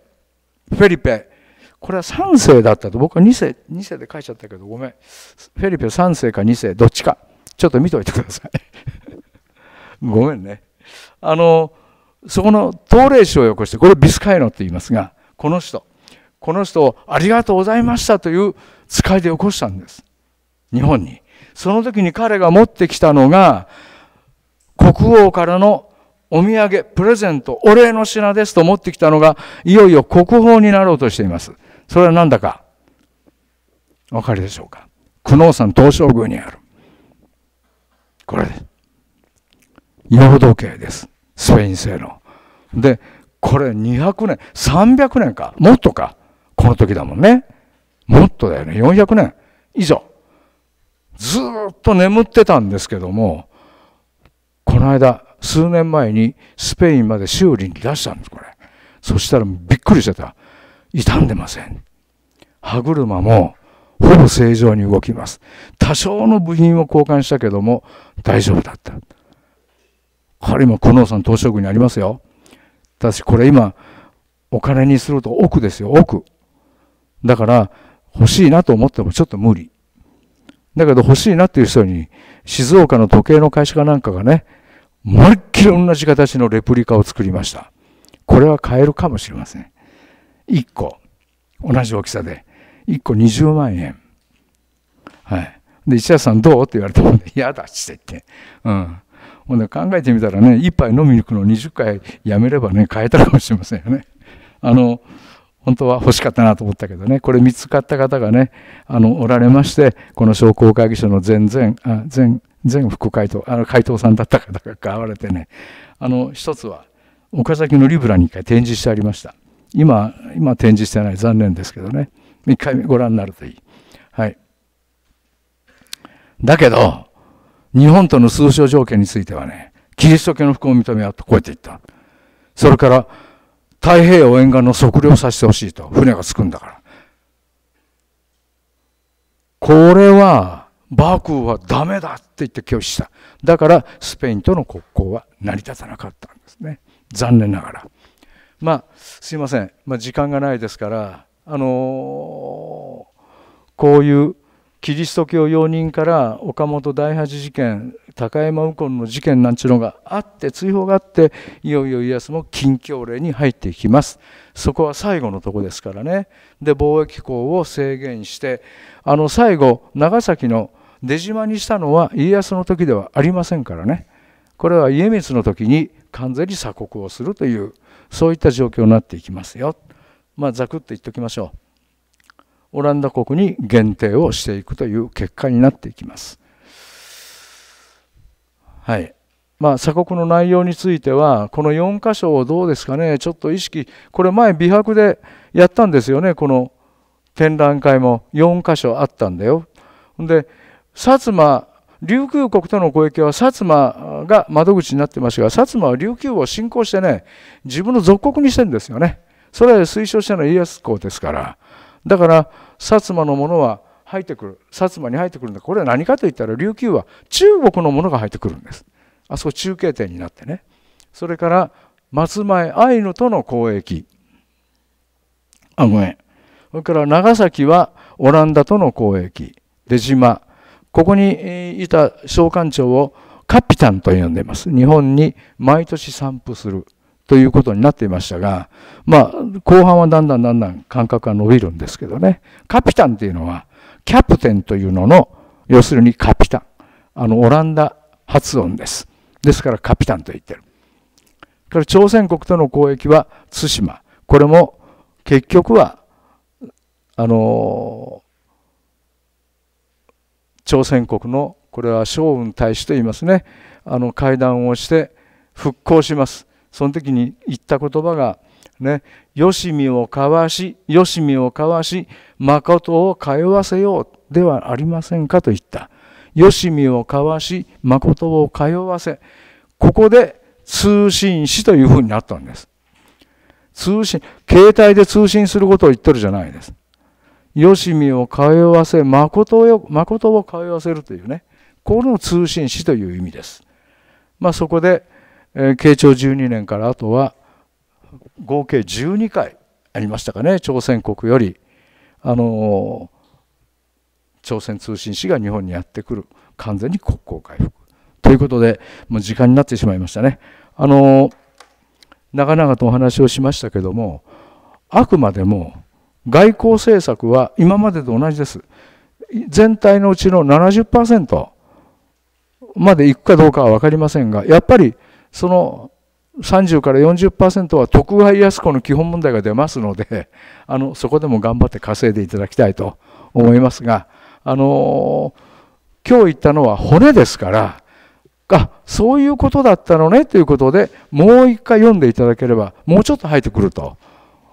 フェリペこれは3世だったと。僕は2世、2世で書いちゃったけど、ごめん。フェリペ3世か2世、どっちか。ちょっと見ておいてください。ごめんね。あの、そこの東霊史をよこして、これビスカイノって言いますが、この人、この人をありがとうございましたという使いで起こしたんです。日本に。その時に彼が持ってきたのが、国王からのお土産、プレゼント、お礼の品ですと持ってきたのが、いよいよ国宝になろうとしています。それは何だか分かりでしょうか久能山東照宮にあるこれです洋時計ですスペイン製のでこれ200年300年かもっとかこの時だもんねもっとだよね400年以上ずっと眠ってたんですけどもこの間数年前にスペインまで修理に出したんですこれそしたらびっくりしてた傷んでません。歯車もほぼ正常に動きます。多少の部品を交換したけども大丈夫だった。これ今、久能さん東照宮にありますよ。私、これ今、お金にすると奥ですよ、奥。だから、欲しいなと思ってもちょっと無理。だけど欲しいなっていう人に、静岡の時計の会社かなんかがね、思いっきり同じ形のレプリカを作りました。これは買えるかもしれません。1個同じ大きさで1個20万円はいで石田さんどうって言われても、嫌だって言って、うん、ほんで考えてみたらね1杯飲みに行くの20回やめればね買えたかもしれませんよねあの本当は欲しかったなと思ったけどねこれ見つかった方がねあのおられましてこの商工会議所の前前あ前前副会頭あの会頭さんだった方が買われてねあの一つは岡崎のリブラに一回展示してありました。今、今展示してない、残念ですけどね。一回ご覧になるといい。はい。だけど、日本との通商条件についてはね、キリスト教の福を認めようと、こうやって言った。それから、太平洋沿岸の測量させてほしいと、船が着くんだから。これは、バ府クはダメだって言って拒否した。だから、スペインとの国交は成り立たなかったんですね。残念ながら。まあすいません、まあ、時間がないですからあのこういうキリスト教容認から岡本第八事件高山右近の事件なんちゅうのがあって追放があっていよいよ家康も禁教令に入っていきますそこは最後のとこですからねで貿易港を制限してあの最後長崎の出島にしたのは家康の時ではありませんからねこれは家光の時に完全に鎖国をするというそういった状況になっていきますよ。まあ、ざくっと言っておきましょう。オランダ国に限定をしていくという結果になっていきます。はい。まあ、鎖国の内容については、この4箇所をどうですかね、ちょっと意識、これ前、美白でやったんですよね、この展覧会も4箇所あったんだよ。で、薩摩、琉球国との交易は薩摩が窓口になってましたが、薩摩は琉球を侵攻してね、自分の属国にしてるんですよね。それは推奨したのは家康公ですから。だから、薩摩のものは入ってくる。薩摩に入ってくるんだ。これは何かといったら、琉球は中国のものが入ってくるんです。あそこ中継点になってね。それから、松前アイヌとの交易。あ、ごめん。それから長崎はオランダとの交易。出島。ここにいた召喚長をカピタンと呼んでいます。日本に毎年散布するということになっていましたが、まあ、後半はだんだんだんだん間隔が伸びるんですけどね。カピタンっていうのは、キャプテンというのの、要するにカピタン。あの、オランダ発音です。ですからカピタンと言ってる。から朝鮮国との交易は対馬。これも結局は、あの、朝鮮国のこれは将軍大使と言いますねあの会談をして復興しますその時に言った言葉がね「よしみを交わしよしみを交わし誠を通わせよう」ではありませんかと言った「よしみを交わし誠を通わせ」ここで通信使というふうになったんです通信携帯で通信することを言ってるじゃないですよしみを通わせ誠を誠を通わせるというねこの通信使という意味です。まあ、そこで、え慶長12年からあとは合計12回ありましたかね朝鮮国より、あの朝鮮通信使が日本にやってくる完全に国交回復。ということでもう時間になってしまいましたね。あの長々とお話をしましたけどもあくまでも外交政策は今までと同じです。全体のうちの70%まで行くかどうかは分かりませんがやっぱりその30から40%は徳川家康公の基本問題が出ますのであのそこでも頑張って稼いでいただきたいと思いますがあの今日言ったのは骨ですからあそういうことだったのねということでもう一回読んでいただければもうちょっと入ってくると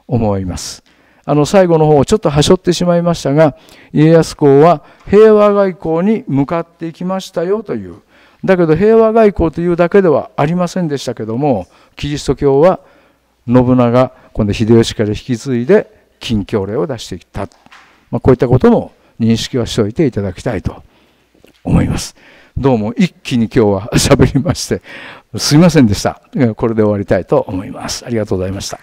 思います。あの最後の方をちょっとはしょってしまいましたが家康公は平和外交に向かっていきましたよという。だけど平和外交というだけではありませんでしたけどもキリスト教は信長今度秀吉から引き継いで禁教令を出していった、まあ、こういったことも認識はしておいていただきたいと思います。どうも一気に今日はしゃべりましてすいませんでした。これで終わりたいと思います。ありがとうございました。